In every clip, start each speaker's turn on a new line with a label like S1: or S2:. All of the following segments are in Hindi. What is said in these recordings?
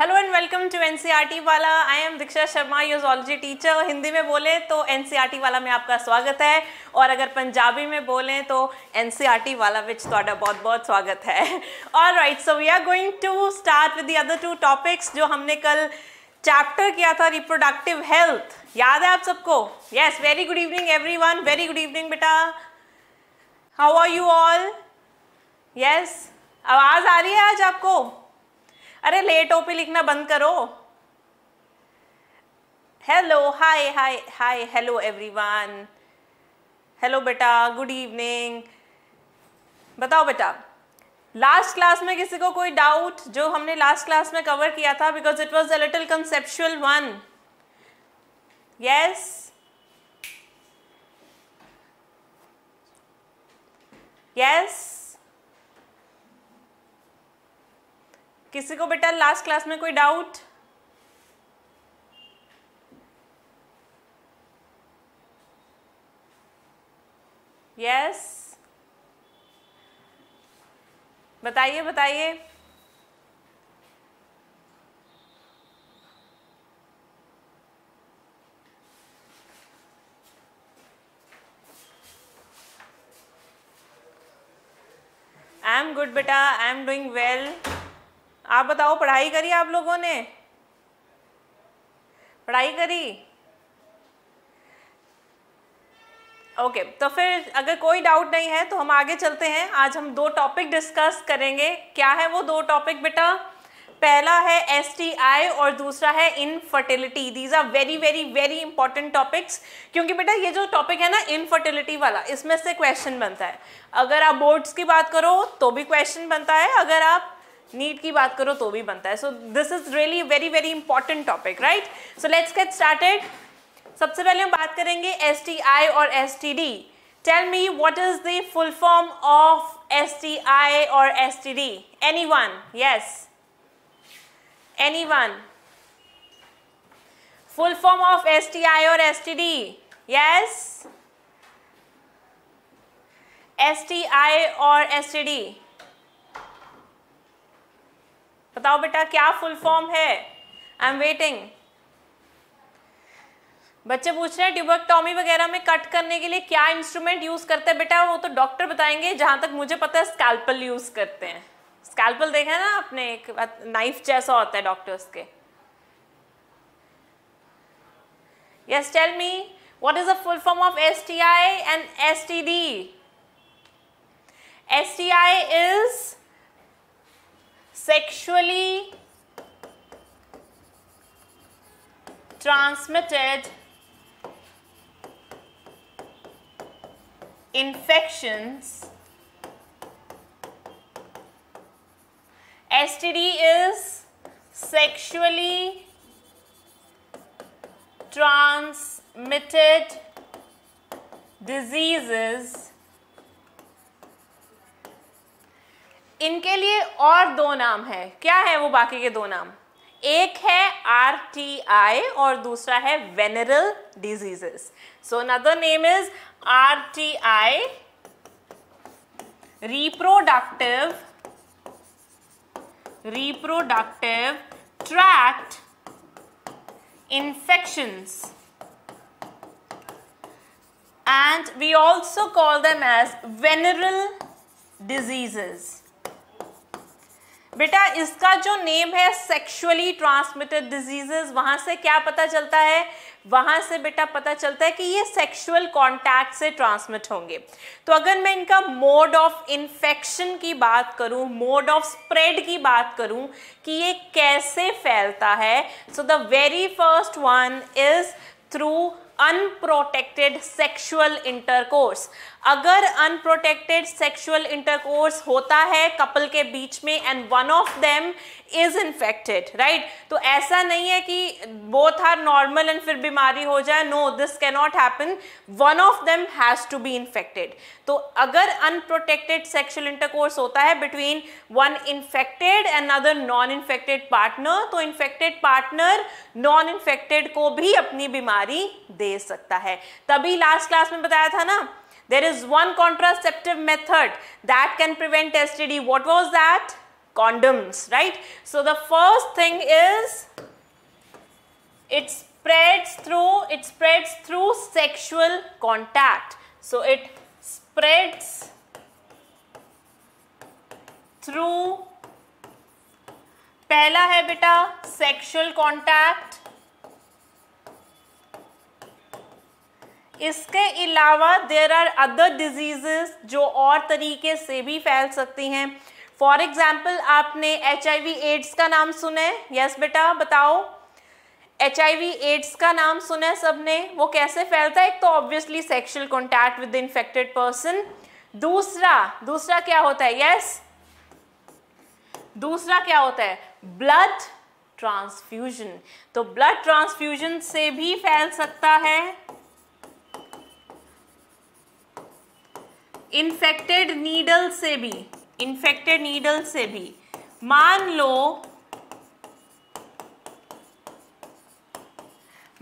S1: हेलो एंड वेलकम टू एन वाला I am Diksha Sharma zoology teacher Hindi में बोले तो एन वाला e में आपका स्वागत है और अगर पंजाबी में बोलें तो एन वाला विच थोड़ा बहुत-बहुत स्वागत है और right so we are going to start with the other two topics जो हमने कल चैप्टर किया था रिप्रोडक्टिव हेल्थ याद है आप सबको yes very good evening every very good evening बेटा how are you all yes आवाज आ रही है आज आपको अरे लेट ओपी लिखना बंद करो hello hi hi hi hello everyone hello बेटा गुड इवनिंग बताओ बेटा लास्ट क्लास में किसी को कोई डाउट जो हमने लास्ट क्लास में कवर किया था because it was a little conceptual one yes yes किसी को बेटा लास्ट क्लास में कोई डाउट यस बताइए बताइए आई एम गुड बेटा आई एम डूइंग वेल आप बताओ पढ़ाई करी आप लोगों ने पढ़ाई करी ओके okay, तो फिर अगर कोई डाउट नहीं है तो हम आगे चलते हैं आज हम दो टॉपिक डिस्कस करेंगे क्या है वो दो टॉपिक बेटा पहला है एस और दूसरा है infertility these are very very very important topics क्योंकि बेटा ये जो टॉपिक है ना इनफर्टिलिटी वाला इसमें से क्वेश्चन बनता है अगर आप बोर्ड्स की बात करो तो भी क्वेश्चन बनता है अगर आप नीट की बात करो तो भी बनता है so this is really very very important topic right so let's get started सबसे पहले हम बात करेंगे एस और S tell me what is the full form of S और S T D any one yes any one full form of S or S और एस टी डी बताओ बेटा क्या फुल फॉर्म है आई एम वेटिंग बच्चे पूछ रहे हैं ट्यूबेक्टॉमी वगैरह में कट करने के लिए क्या इंस्ट्रूमेंट यूज करते हैं बेटा वो तो डॉक्टर बताएंगे जहां तक मुझे पता है स्कैल्पल यूज करते हैं स्कैल्पल देखा है ना अपने एक नाइफ जैसा होता है डॉक्टर्स के yes tell me S T I and S T D S T I is sexually transmitted infections. STD is sexually transmitted diseases इनके लिए और दो नाम है क्या है वो बाकी के दो नाम एक है आर टी आई और दूसरा है venereal diseases so another name is R T I reproductive reproductive tract infection and we also call them as venereal diseases बेटा इसका जो नेम है सेक्सुअली ट्रांसमिटेड डिजीजेस वहां से क्या पता चलता है वहां से बेटा पता चलता है कि ये सेक्सुअल कांटेक्ट से ट्रांसमिट होंगे तो अगर मैं इनका मोड ऑफ इन्फेक्शन की बात करूं मोड ऑफ स्प्रेड की बात करूं कि ये कैसे फैलता है so the very first one is through unprotected sexual intercourse अगर अनप्रोटेक्टेड सेक्सुअल इंटरकोर्स होता है कपल के बीच में and one of them is infected right तो ऐसा नहीं है कि बोथ आर नॉर्मल एंड फिर बीमारी हो जाए no this not happen one of them has to be infected तो अगर अनप्रोटेक्टेड सेक्सुअल इंटरकोर्स होता है between one infected and other non infected partner तो इन्फेक्टेड पार्टनर नॉन इन्फेक्टेड को भी अपनी बीमारी दे सकता है तभी लास्ट क्लास में बताया था ना There is one contraceptive method that can prevent STD. What was that? Condoms, right? So the first thing is it spreads through, it spreads through sexual contact. So it spreads through. पहला है बेटा सेक्सुअल कांटेक्ट इसके अलावा देर आर अदर डिजीज़ जो और तरीके से भी फैल सकती हैं फॉर एग्ज़ाम्पल आपने एच आई वी एड्स का नाम सुना है यस बेटा बताओ एच आई वी एड्स का नाम सुना है सबने वो कैसे फैलता है एक तो obviously sexual contact with infected person दूसरा दूसरा क्या होता है यस yes? दूसरा क्या होता है ब्लड ट्रांसफ्यूजन तो ब्लड ट्रांसफ्यूजन से भी फैल सकता है इन्फेक्टेड नीडल से भी इन्फेक्टेड नीडल से भी मान लो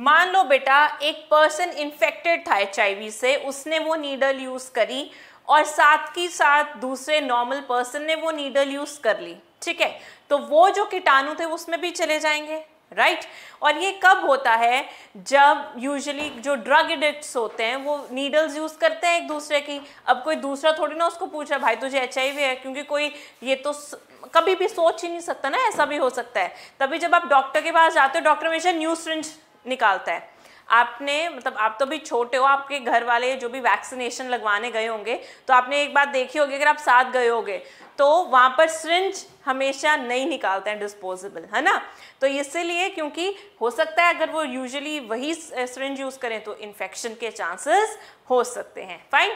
S1: मान लो बेटा एक पर्सन इन्फेक्टेड था एच से उसने वो नीडल यूज करी और साथ ही साथ दूसरे नॉर्मल पर्सन ने वो नीडल यूज कर ली ठीक है तो वो जो कीटाणु थे उसमें भी चले जाएंगे राइट right? और ये कब होता है जब यूजुअली जो ड्रग एडिक्ट्स होते हैं वो नीडल्स यूज़ करते हैं एक दूसरे की अब कोई दूसरा थोड़ी ना उसको पूछ रहा भाई तुझे एच है क्योंकि कोई ये तो स... कभी भी सोच ही नहीं सकता ना ऐसा भी हो सकता है तभी जब आप डॉक्टर के पास जाते हो डॉक्टर हमेशा न्यू स्ट्रिंज निकालता है आपने मतलब आप तो भी छोटे हो आपके घर वाले जो भी वैक्सीनेशन लगवाने गए होंगे तो आपने एक बात देखी होगी अगर आप साथ गए होगे तो वहाँ पर सिरिंज हमेशा नहीं निकालते हैं डिस्पोजेबल है ना तो इसलिए क्योंकि हो सकता है अगर वो यूजुअली वही सिरिंज यूज़ करें तो इन्फेक्शन के चांसेस हो सकते हैं fine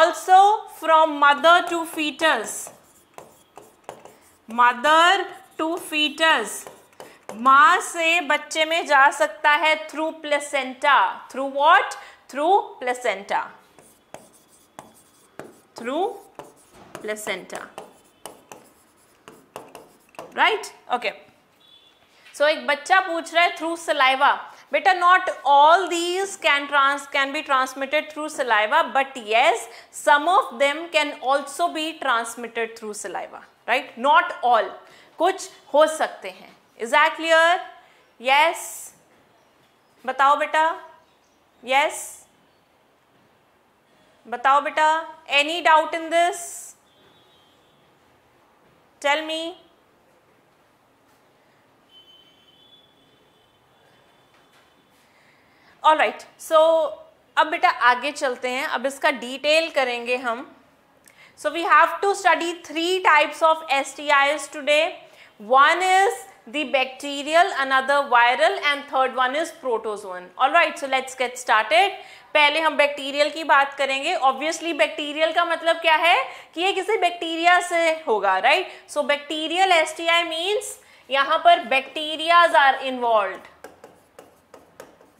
S1: also from mother to foetus mother to foetus माँ से बच्चे में जा सकता है through placenta through what through placenta through placenta right okay so एक बच्चा पूछ रहा है थ्रू सलाइवा बेटा not all these can trans can be transmitted through saliva but yes some of them can also be transmitted through saliva right not all कुछ हो सकते हैं इज दैट क्लियर यस बताओ बेटा यस yes. बताओ बेटा any doubt in this tell me all right so अब बेटा आगे चलते हैं अब इसका डिटेल करेंगे हम so we have to study three types of S T I S today one is the bacterial another viral and third one is protozoan all right so let's get started पहले हम बैक्टीरियल की बात करेंगे ऑब्वियसली बैक्टीरियल का मतलब क्या है कि ये किसी बैक्टीरिया से होगा right so bacterial S T I means यहाँ पर bacterias are involve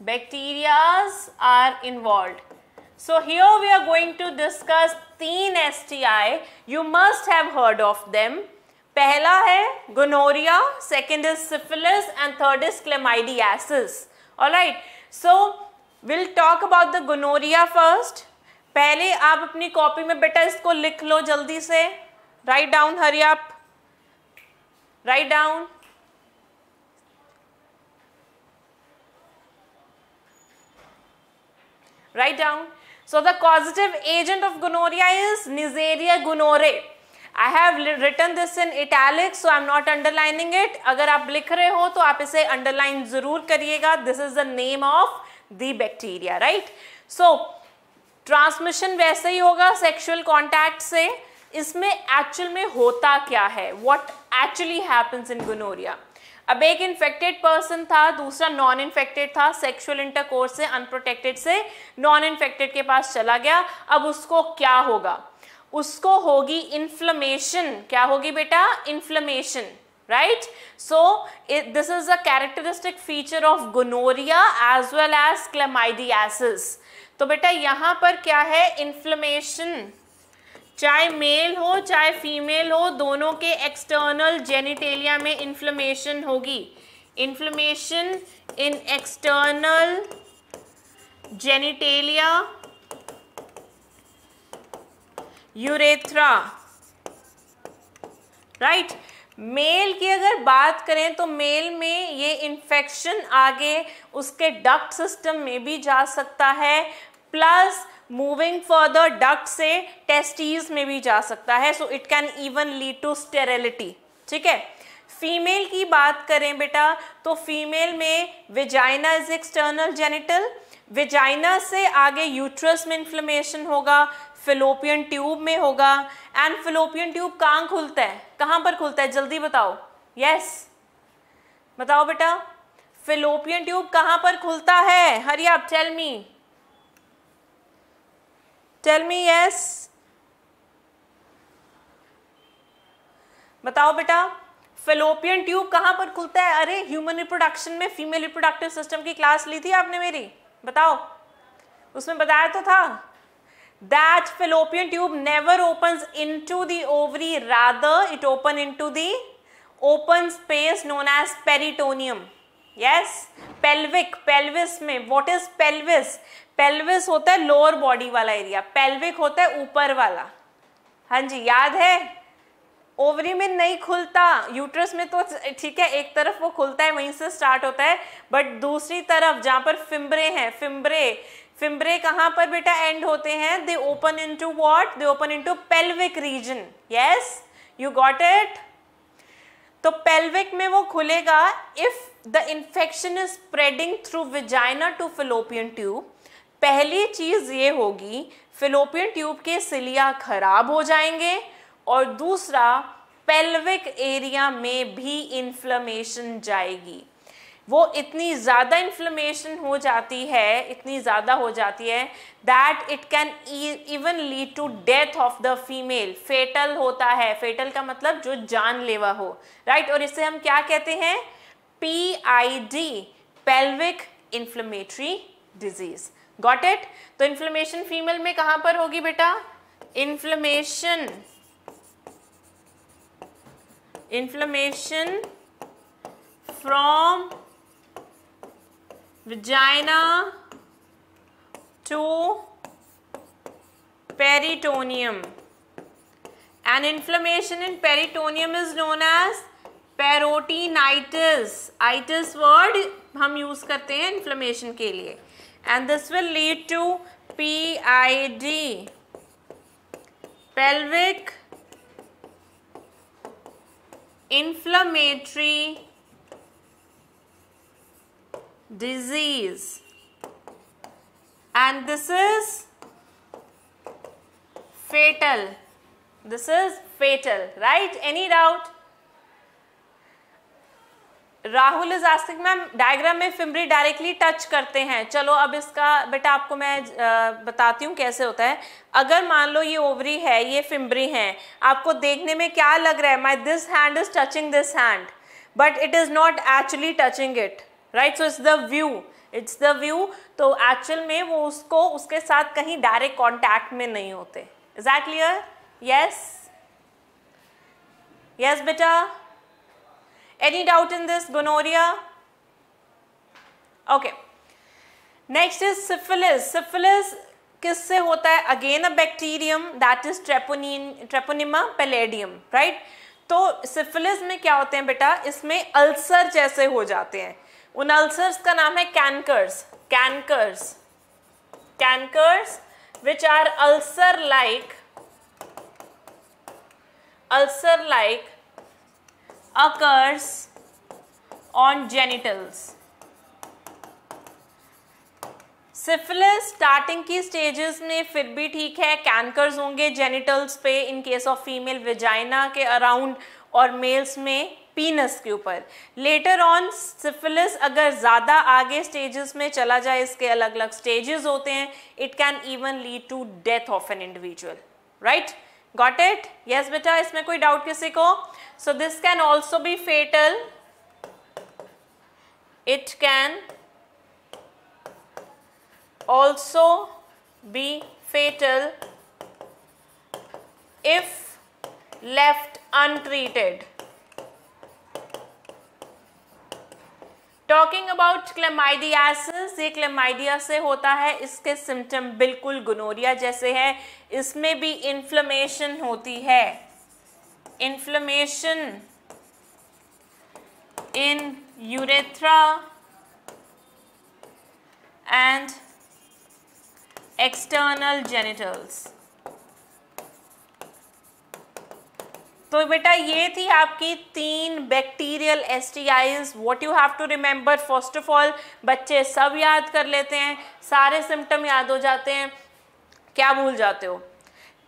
S1: bacterias are involved. So here we are going to discuss तीन STI. You must have heard of them. पहला है gonorrhea, second is syphilis and third is chlamydiasis. Alright, so we'll talk about the gonorrhea first. पहले आप अपनी कॉपी में बेटा इसको लिख लो जल्दी से Write down, hurry up. Write down. Write down. So the causative agent of gonorrhea is Neisseria gonorrhoeae I have written this in italics so i'm not underlining it agar aap आप लिख रहे हो तो आप इसे अंडरलाइन जरूर करिएगा this is the name of bacteria right right so transmission वैसे ही होगा सेक्सुअल कॉन्टैक्ट से इसमें एक्चुअल में होता क्या है what actually happens in gonorrhoea अब एक इन्फेक्टेड पर्सन था दूसरा नॉन इन्फेक्टेड था सेक्सुअल इंटरकोर्स से अनप्रोटेक्टेड से नॉन इन्फेक्टेड के पास चला गया अब उसको क्या होगा उसको होगी इन्फ्लमेशन क्या होगी बेटा inflammation right so this is a characteristic feature of gonorrhoea as well as chlamydiasis तो बेटा यहां पर क्या है इन्फ्लमेशन चाहे मेल हो चाहे फीमेल हो दोनों के एक्सटर्नल जेनिटेलिया में इन्फ्लेमेशन होगी inflammation in external genitalia urethra right male की अगर बात करें तो मेल में ये इन्फेक्शन आगे उसके डक्ट सिस्टम में भी जा सकता है प्लस मूविंग फर्दर डक्ट से टेस्टीज में भी जा सकता है so it can even lead to sterility ठीक है फीमेल की बात करें बेटा तो फीमेल में vagina is external genital vagina से आगे यूट्रस में इन्फ्लेमेशन होगा फिलोपियन ट्यूब में होगा एंड फिलोपियन ट्यूब कहाँ खुलता है कहाँ पर खुलता है जल्दी बताओ यस yes. बताओ बेटा फिलोपियन ट्यूब कहाँ पर खुलता है हरी आप tell me tell me yes बताओ बेटा फेलोपियन ट्यूब कहां पर खुलता है अरे ह्यूमन रिप्रोडक्शन में फीमेल रिप्रोडक्टिव सिस्टम की क्लास ली थी आपने मेरी बताओ उसमें बताया तो था that fallopian tube never open into the ovary rather it open into the open space known as peritoneum yes pelvic pelvis में वॉट इज पेल्विस पेल्विस होता है लोअर बॉडी वाला एरिया पेल्विक होता है ऊपर वाला हाँ जी याद है ओवरी में नहीं खुलता यूट्रस में तो ठीक है एक तरफ वो खुलता है वहीं से स्टार्ट होता है बट दूसरी तरफ जहाँ पर फिम्बरे हैं फिम्बरे फिम्बरे कहाँ पर बेटा एंड होते हैं they open into what they open into pelvic region yes you got it तो पेल्विक में वो खुलेगा if the infection is spreading through vagina to fallopian tube पहली चीज़ ये होगी फिलोपियन ट्यूब के सिलिया खराब हो जाएंगे और दूसरा पेल्विक एरिया में भी इन्फ्लमेशन जाएगी वो इतनी ज़्यादा इन्फ्लमेशन हो जाती है इतनी ज़्यादा हो जाती है that it can even lead to death of the female fatal होता है फेटल का मतलब जो जानलेवा हो राइट right? और इसे हम क्या कहते हैं P I D pelvic inflammatory disease got it तो इन्फ्लेमेशन फीमेल में कहां पर होगी बेटा inflammation inflammation from vagina to peritoneum and inflammation in peritoneum is known as peritonitis itis word हम यूज करते हैं इन्फ्लेमेशन के लिए and this will lead to PID pelvic inflammatory disease and this is fatal this is fatal right any doubt Rahul is asking ma'am diagram में फिमरी डायरेक्टली टच करते हैं चलो अब इसका बेटा आपको मैं बताती हूँ कैसे होता है अगर मान लो ये ओवरी है ये फिमरी है आपको देखने में क्या लग रहा है my this hand is touching this hand but it is not actually touching it right so it's the view it's the view तो एक्चुअल में वो उसको उसके साथ कहीं डायरेक्ट कॉन्टैक्ट में नहीं होते is that clear yes yes बेटा Any doubt in this gonorrhea? Okay. Next is syphilis. Syphilis किससे होता है again a bacterium that is treponema treponema pallidum right तो सिफिलिस में क्या होते हैं बेटा इसमें अल्सर जैसे हो जाते हैं उन अल्सर्स का नाम है cankers cankers cankers which are ulcer like ulcer like occurs on genitals. Syphilis starting की स्टेजेस में फिर भी ठीक है कैंकर्स होंगे जेनिटल्स पे in case of female vagina के अराउंड और मेल्स में पीनस के ऊपर लेटर ऑन सिफिलिस अगर ज़्यादा आगे स्टेजेस में चला जाए इसके अलग अलग स्टेजेस होते हैं it can even lead to death of an individual right got it yes बेटा इसमें कोई डाउट किसी को so this can also be fatal it can also be fatal if left untreated talking about chlamydiasis ये क्लेमाइडिया से होता है इसके सिम्टम बिल्कुल गुनोरिया जैसे है इसमें भी इन्फ्लमेशन होती है inflammation in urethra and external genitals तो बेटा ये थी आपकी तीन bacterial S T Is what you have to remember first of all बच्चे सब याद कर लेते हैं सारे सिम्टम याद हो जाते हैं क्या भूल जाते हो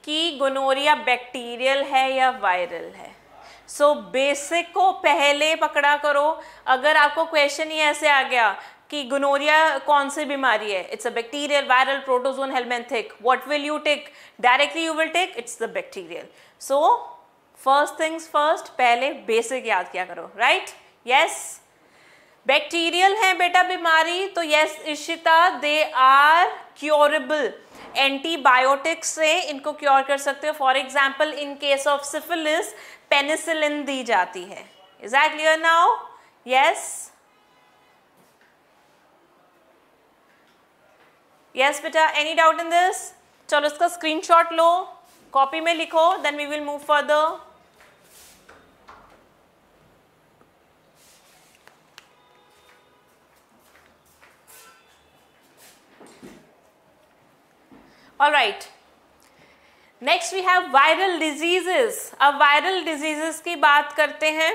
S1: कि गोनोरिया बैक्टीरियल है या वायरल है सो so, बेसिक को पहले पकड़ा करो अगर आपको क्वेश्चन ही ऐसे आ गया कि गुनोरिया कौन सी बीमारी है it's a bacterial viral protozoan helminthic what will you take directly you will take it's the bacterial so first things first पहले बेसिक याद किया करो राइट यस बैक्टीरियल है बेटा बीमारी तो yes Ishita they are curable antibiotics से इनको क्योर कर सकते हो for example in case of syphilis penicillin दी जाती है is I clear now yes yes बेटा एनी डाउट इन दिस चलो इसका स्क्रीनशॉट लो कॉपी में लिखो then we will move further all right next we have viral diseases अब वायरल डिजीजेस की बात करते हैं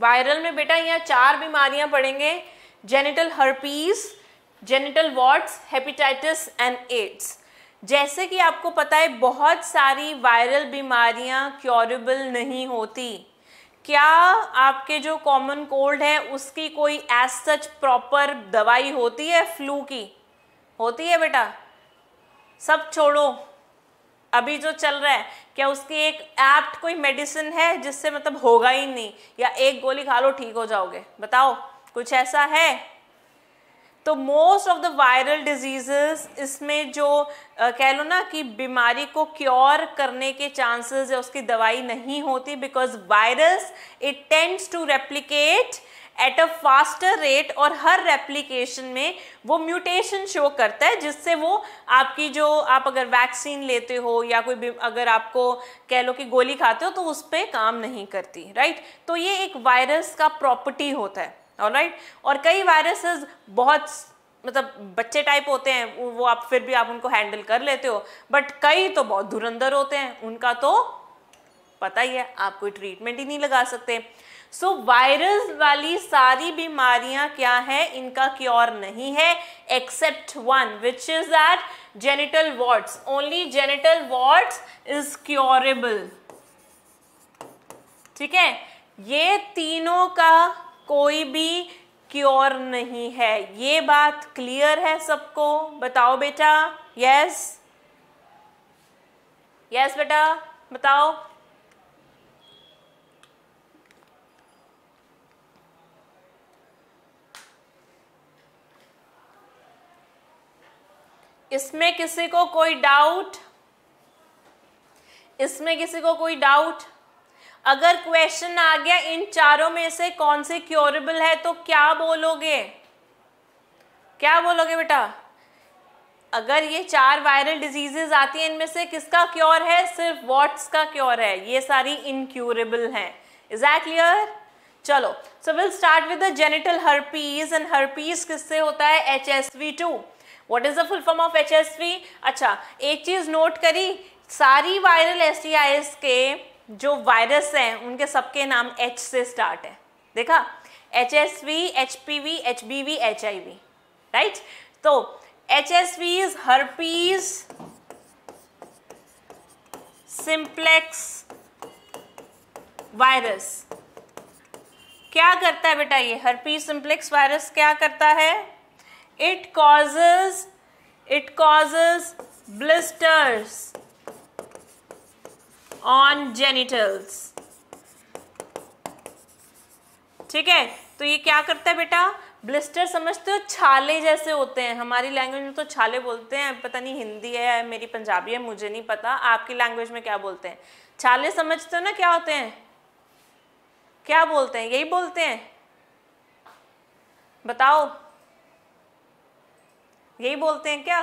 S1: वायरल में बेटा yahan चार बीमारियां पड़ेंगे genital herpes genital warts hepatitis and AIDS जैसे कि आपको पता है बहुत सारी वायरल बीमारियां क्योरेबल नहीं होती क्या आपके जो कॉमन कोल्ड है उसकी कोई एज सच प्रॉपर दवाई होती है फ्लू की होती है बेटा सब छोड़ो अभी जो चल रहा है क्या उसकी एक एप्ट कोई मेडिसिन है जिससे मतलब होगा ही नहीं या एक गोली खा लो ठीक हो जाओगे बताओ कुछ ऐसा है तो most of the viral diseases इसमें जो आ, कह लो ना कि बीमारी को क्योर करने के चांसेस या उसकी दवाई नहीं होती because virus it tends to replicate at a faster rate और हर रेप्लीकेशन में वो म्यूटेशन शो करता है जिससे वो आपकी जो आप अगर वैक्सीन लेते हो या कोई अगर आपको कह लो कि गोली खाते हो तो उस पर काम नहीं करती राइट तो ये एक वायरस का प्रॉपर्टी होता है राइट right? और कई वायरसेस बहुत मतलब बच्चे टाइप होते हैं वो आप फिर भी आप उनको हैंडल कर लेते हो बट कई तो बहुत धुरंधर होते हैं उनका तो पता ही है आप कोई ट्रीटमेंट ही नहीं लगा सकते सो so, वायरस वाली सारी बीमारियां क्या है इनका क्योर नहीं है except one which is that genital warts only genital warts is curable ठीक है ये तीनों का कोई भी क्योर नहीं है ये बात क्लियर है सबको बताओ बेटा यस यस बेटा बताओ इसमें किसी को कोई डाउट इसमें किसी को कोई डाउट अगर क्वेश्चन आ गया इन चारों में से कौन से क्योरेबल है तो क्या बोलोगे क्या बोलोगे बेटा अगर ये चार वायरल डिजीजेज आती हैं इनमें से किसका क्योर है सिर्फ वॉट्स का क्योर है ये सारी इनक्यूरेबल हैं इज दैट क्लियर चलो so will start with the genital herpes and herpes किससे होता है H S V two what is the full form of HSV अच्छा एक चीज नोट करी सारी वायरल एस के जो वायरस हैं उनके सबके नाम एच से स्टार्ट है देखा H S V H P V H B V H I V right तो H S V is herpes simplex virus क्या करता है बेटा ये हर्पीज सिंप्लेक्स वायरस क्या करता है it causes it causes blisters on genitals ठीक है तो ये क्या करता है बेटा ब्लिस्टर समझते हो छाले जैसे होते हैं हमारी लैंग्वेज में तो छाले बोलते हैं पता नहीं हिंदी है या मेरी पंजाबी है मुझे नहीं पता आपकी लैंग्वेज में क्या बोलते हैं छाले समझते हो ना क्या होते हैं क्या बोलते हैं यही बोलते हैं बताओ यही बोलते हैं क्या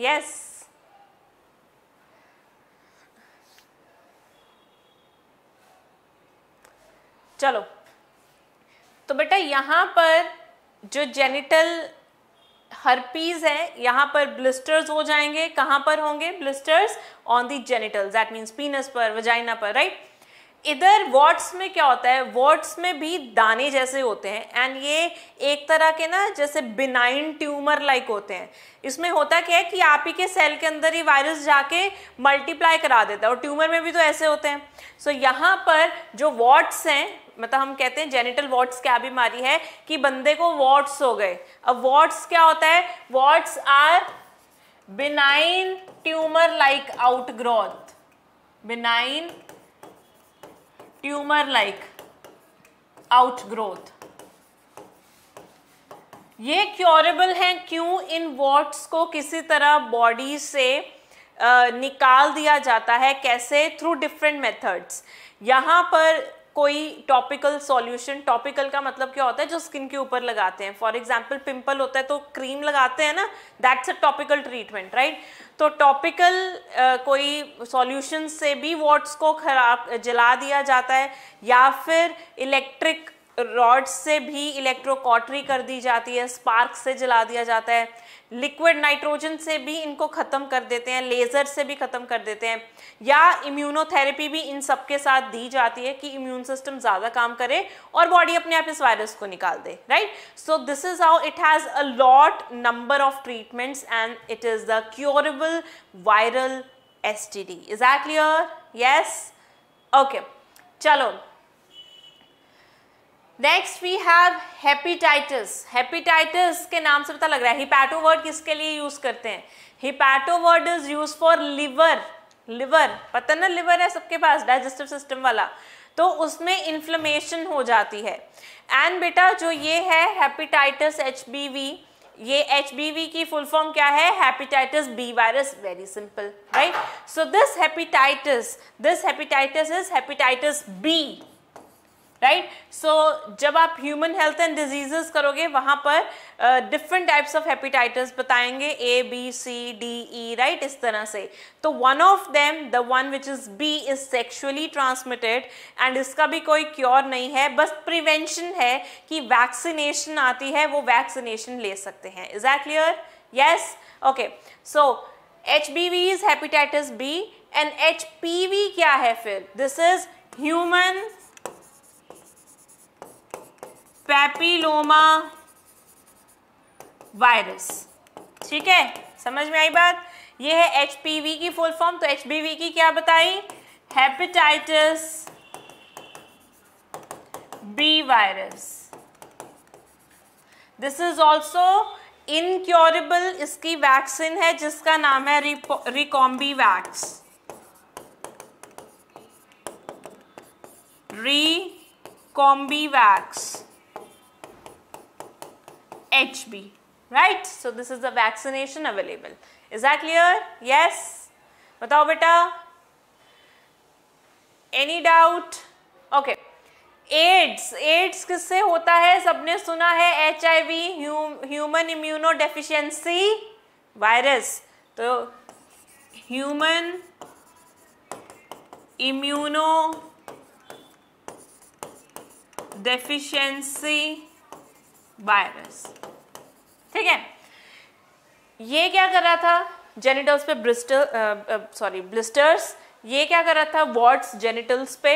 S1: यस चलो तो बेटा यहां पर जो जेनिटल हर्पीज है यहां पर ब्लिस्टर्स हो जाएंगे कहां पर होंगे blisters on the genital that means penis पर वजाइना पर राइट right? इधर वर्ड्स में क्या होता है वर्ड्स में भी दाने जैसे होते हैं एंड ये एक तरह के ना जैसे बिनाइन ट्यूमर लाइक होते हैं इसमें होता क्या है कि आप ही के सेल के अंदर ही वायरस जाके मल्टीप्लाई करा देता है और ट्यूमर में भी तो ऐसे होते हैं सो so, यहाँ पर जो वर्ड्स हैं मतलब हम कहते हैं जेनिटल वॉट्स क्या बीमारी है कि बंदे को वॉट्स हो गए अब वॉट्स क्या होता है warts are benign tumour like outgrowth benign tumour like outgrowth ये क्योरेबल हैं क्यों इन वॉट्स को किसी तरह बॉडी से निकाल दिया जाता है कैसे थ्रू डिफरेंट मेथड्स यहाँ पर कोई टॉपिकल सॉल्यूशन टॉपिकल का मतलब क्या होता है जो स्किन के ऊपर लगाते हैं फॉर एग्जाम्पल पिंपल होता है तो क्रीम लगाते हैं ना दैट्स तो अ टॉपिकल ट्रीटमेंट राइट तो टॉपिकल uh, कोई सॉल्यूशन से भी वॉट्स को खराब जला दिया जाता है या फिर इलेक्ट्रिक रॉड से भी इलेक्ट्रोकॉटरी कर दी जाती है स्पार्क से जला दिया जाता है लिक्विड नाइट्रोजन से भी इनको ख़त्म कर देते हैं लेज़र से भी ख़त्म कर देते हैं या इम्यूनोथेरेपी भी इन सब के साथ दी जाती है कि इम्यून सिस्टम ज़्यादा काम करे और बॉडी अपने आप इस वायरस को निकाल दे right so this is how it has a lot number of treatments and it is the curable viral S T D is that clear yes okay चलो next we have hepatitis hepatitis के नाम से पता लग रहा है हिपैटो वर्ड किसके लिए यूज करते हैं hepato word is use for liver liver ना लिवर है सबके पास डाइजेस्टिव सिस्टम वाला तो उसमें इन्फ्लेमेशन हो जाती है एंड बेटा जो ये है हेपेटाइटिस एच ये एच की फुल फॉर्म क्या है hepatitis B virus very simple right so this hepatitis this hepatitis is hepatitis B right so जब आप ह्यूमन हेल्थ एंड डिजीजेस करोगे वहां पर डिफरेंट टाइप्स ऑफ हेपेटाइटिस बताएंगे A B C D E right इस तरह से तो one of them the one which is B is sexually transmitted and इसका भी कोई क्योर नहीं है बस प्रिवेंशन है कि वैक्सीनेशन आती है वो वैक्सीनेशन ले सकते हैं is that clear yes okay so H B V is hepatitis B and H P V क्या है फिर this is human papilloma virus ठीक है समझ में आई बात ये है एच की फुल फॉर्म तो एच की क्या बताई hepatitis B virus this is also incurable इसकी वैक्सीन है जिसका नाम है Recombivax Recombivax HB, right? So this is the vaccination available. Is that clear? Yes? बताओ बेटा any doubt okay AIDS AIDS किससे होता है सबने सुना है H I V human immuno deficiency virus तो ह्यूमन इम्यूनो डेफिशिएंसी वायरस ठीक है ये क्या कर रहा था जेनिटल्स पे ब्रिस्टल सॉरी ब्लिस्टर्स ये क्या कर रहा था वॉट्स जेनिटल्स पे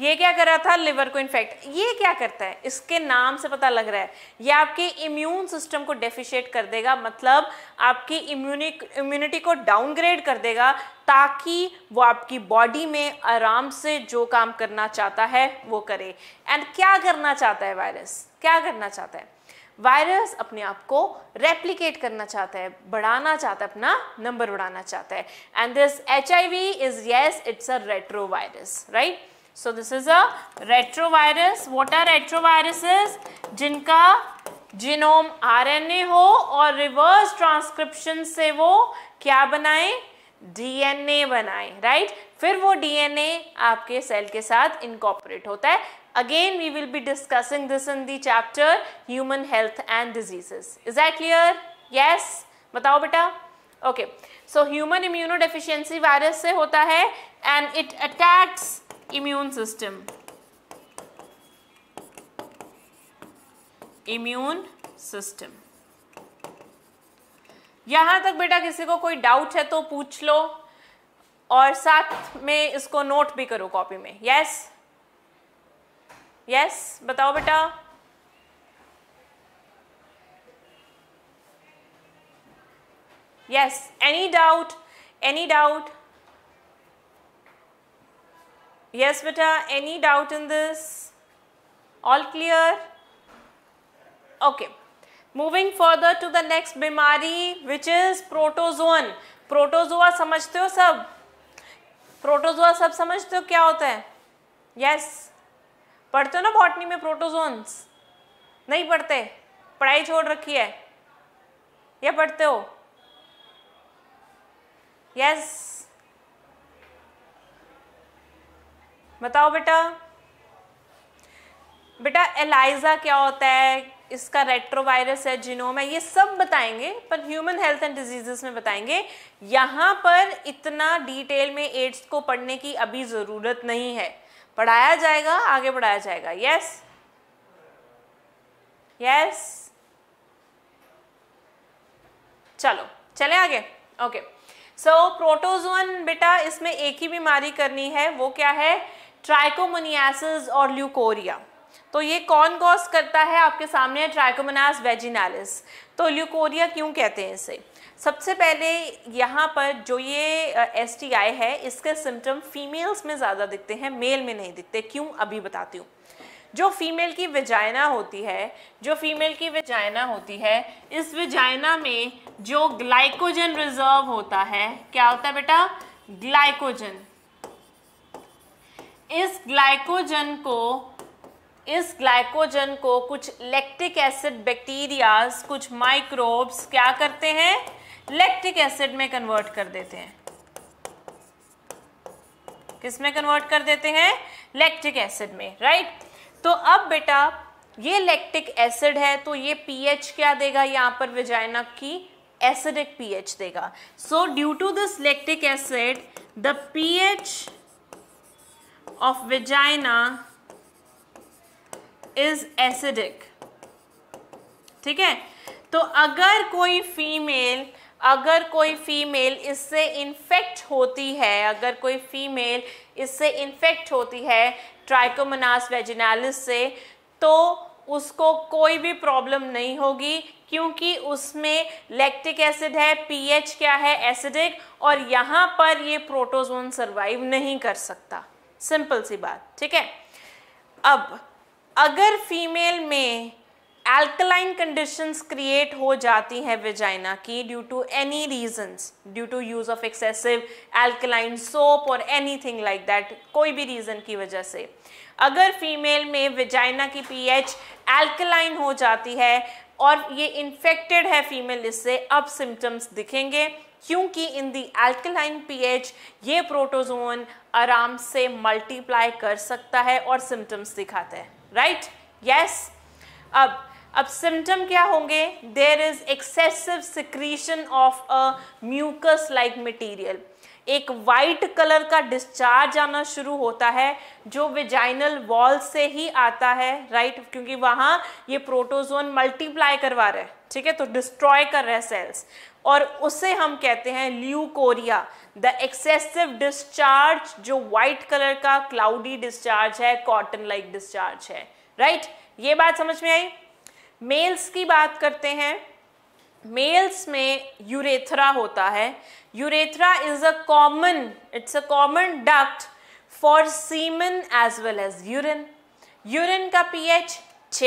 S1: ये क्या कर रहा था लिवर को इन्फेक्ट ये क्या करता है इसके नाम से पता लग रहा है ये आपके इम्यून सिस्टम को डेफिशिएट कर देगा मतलब आपकी इम्यूनिक इम्यूनिटी को डाउनग्रेड कर देगा ताकि वो आपकी बॉडी में आराम से जो काम करना चाहता है वो करे एंड क्या करना चाहता है वायरस क्या करना चाहता है वायरस अपने आप को रेप्लीकेट करना चाहता है बढ़ाना चाहता है अपना नंबर बढ़ाना चाहता है and this H I V is yes it's a virus right so this is a virus what are viruses जिनका जिनोम आरएनए हो और रिवर्स ट्रांसक्रिप्शन से वो क्या बनाए डीएनए बनाए राइट फिर वो डीएनए आपके सेल के साथ इनकॉपरेट होता है again we will be discussing this in the chapter human health and diseases is that clear yes बताओ बेटा okay so human immunodeficiency virus से होता है and it attacks immune system immune system यहां तक बेटा किसी को कोई डाउट है तो पूछ लो और साथ में इसको नोट भी करो कॉपी में यस yes? यस बताओ बेटा yes any doubt any doubt yes बेटा any doubt in this all clear okay moving further to the next बीमारी विच इज प्रोटोजोन प्रोटोजोआ समझते हो सब प्रोटोजोआ सब समझते हो क्या होता है यस yes. पढ़ते हो ना बॉटनी में प्रोटोजोन्स नहीं पढ़ते पढ़ाई छोड़ रखी है या पढ़ते हो यस बताओ बेटा बेटा एलाइजा क्या होता है इसका रेट्रोवायरस है जिनोम है ये सब बताएंगे पर ह्यूमन हेल्थ एंड डिजीजेस में बताएंगे यहाँ पर इतना डिटेल में एड्स को पढ़ने की अभी ज़रूरत नहीं है पढ़ाया जाएगा आगे बढ़ाया जाएगा यस यस चलो चले आगे ओके सो प्रोटोजोन बेटा इसमें एक ही बीमारी करनी है वो क्या है ट्राइकोमोनियासिस और ल्यूकोरिया तो ये कौन कॉज करता है आपके सामने ट्राइकोमोनास वेजिनालिस तो ल्यूकोरिया क्यों कहते हैं इसे सबसे पहले यहाँ पर जो ये एस टी आई है इसके सिम्टम फीमेल्स में ज़्यादा दिखते हैं मेल में नहीं दिखते क्यों अभी बताती हूँ जो फीमेल की विजायना होती है जो फीमेल की विजायना होती है इस विजायना में जो ग्लाइकोजन रिजर्व होता है क्या होता है बेटा ग्लाइकोजन इस ग्लाइकोजन को इस ग्लाइकोजन को कुछ लैक्टिक एसिड बैक्टीरियाज कुछ माइक्रोब्स क्या करते हैं लैक्टिक एसिड में कन्वर्ट कर देते हैं किस में कन्वर्ट कर देते हैं लैक्टिक एसिड में राइट तो अब बेटा ये लैक्टिक एसिड है तो ये पीएच क्या देगा यहां पर विजाइना की एसिडिक पीएच देगा so due to this lactic acid the pH of vagina is acidic ठीक है तो अगर कोई फीमेल अगर कोई फीमेल इससे इन्फेक्ट होती है अगर कोई फीमेल इससे इन्फेक्ट होती है ट्राइकोमोनास वेजिनालिस से तो उसको कोई भी प्रॉब्लम नहीं होगी क्योंकि उसमें लैक्टिक एसिड है पीएच क्या है एसिडिक और यहाँ पर ये प्रोटोजोन सरवाइव नहीं कर सकता सिंपल सी बात ठीक है अब अगर फीमेल में एल्कलाइन कंडीशंस क्रिएट हो जाती हैं वेजाइना की due to any reasons due to use of excessive alkaline soap और एनीथिंग लाइक दैट कोई भी रीज़न की वजह से अगर फीमेल में वेजाइना की पीएच एल्कलाइन हो जाती है और ये इन्फेक्टेड है फीमेल इससे अब सिम्टम्स दिखेंगे क्योंकि इन दी एल्कलाइन पीएच ये प्रोटोजोन आराम से मल्टीप्लाई कर सकता है और सिम्टम्स दिखाता है राइट right? Yes yes. अब अब सिम्टम क्या होंगे there is excessive secretion of a mucus like material एक वाइट कलर का डिस्चार्ज आना शुरू होता है जो विजाइनल वॉल से ही आता है राइट right? क्योंकि वहां ये प्रोटोजोन मल्टीप्लाई करवा रहे हैं ठीक है तो डिस्ट्रॉय कर रहे हैं सेल्स और उसे हम कहते हैं ल्यूकोरिया द एक्सेसिव डिस्चार्ज जो वाइट कलर का क्लाउडी डिस्चार्ज है कॉटन लाइक डिस्चार्ज है राइट right? ये बात समझ में आई मेल्स की बात करते हैं मेल्स में यूरेथ्रा होता है urethra is a common it's a common duct for semen as well as urine urine का पीएच छ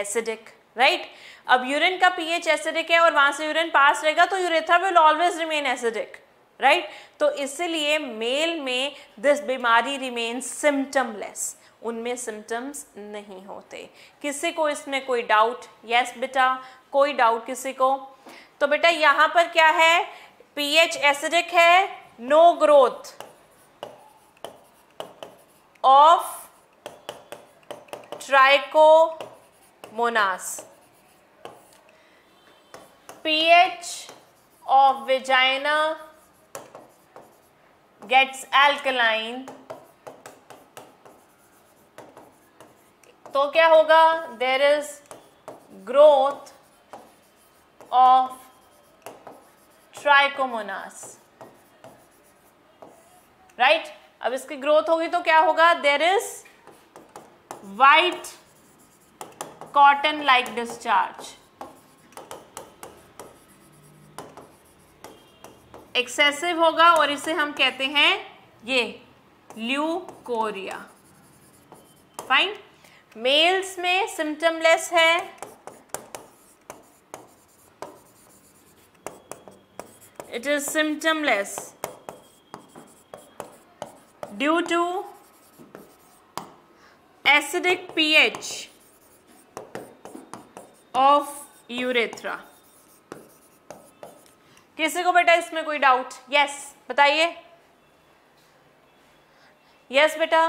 S1: एसिडिक राइट अब यूरिन का पीएच एसिडिक है और वहां से यूरिन पास रहेगा तो urethra will always remain acidic right तो इसलिए मेल में दिस बीमारी रिमेन सिम्टमलेस उनमें सिम्टम्स नहीं होते किसी को इसमें कोई डाउट यस बेटा कोई डाउट किसी को तो बेटा यहाँ पर क्या है पीएच एसिडिक है no growth of trichomonas pH of vagina gets alkaline तो क्या होगा there is growth of trichomonas right अब इसकी ग्रोथ होगी तो क्या होगा there is white cotton like discharge excessive होगा और इसे हम कहते हैं ये ल्यूकोरिया फाइन मेल्स में सिम्टमलेस है it is symptomless due to acidic pH of urethra किसी को बेटा इसमें कोई डाउट यस बताइए यस बेटा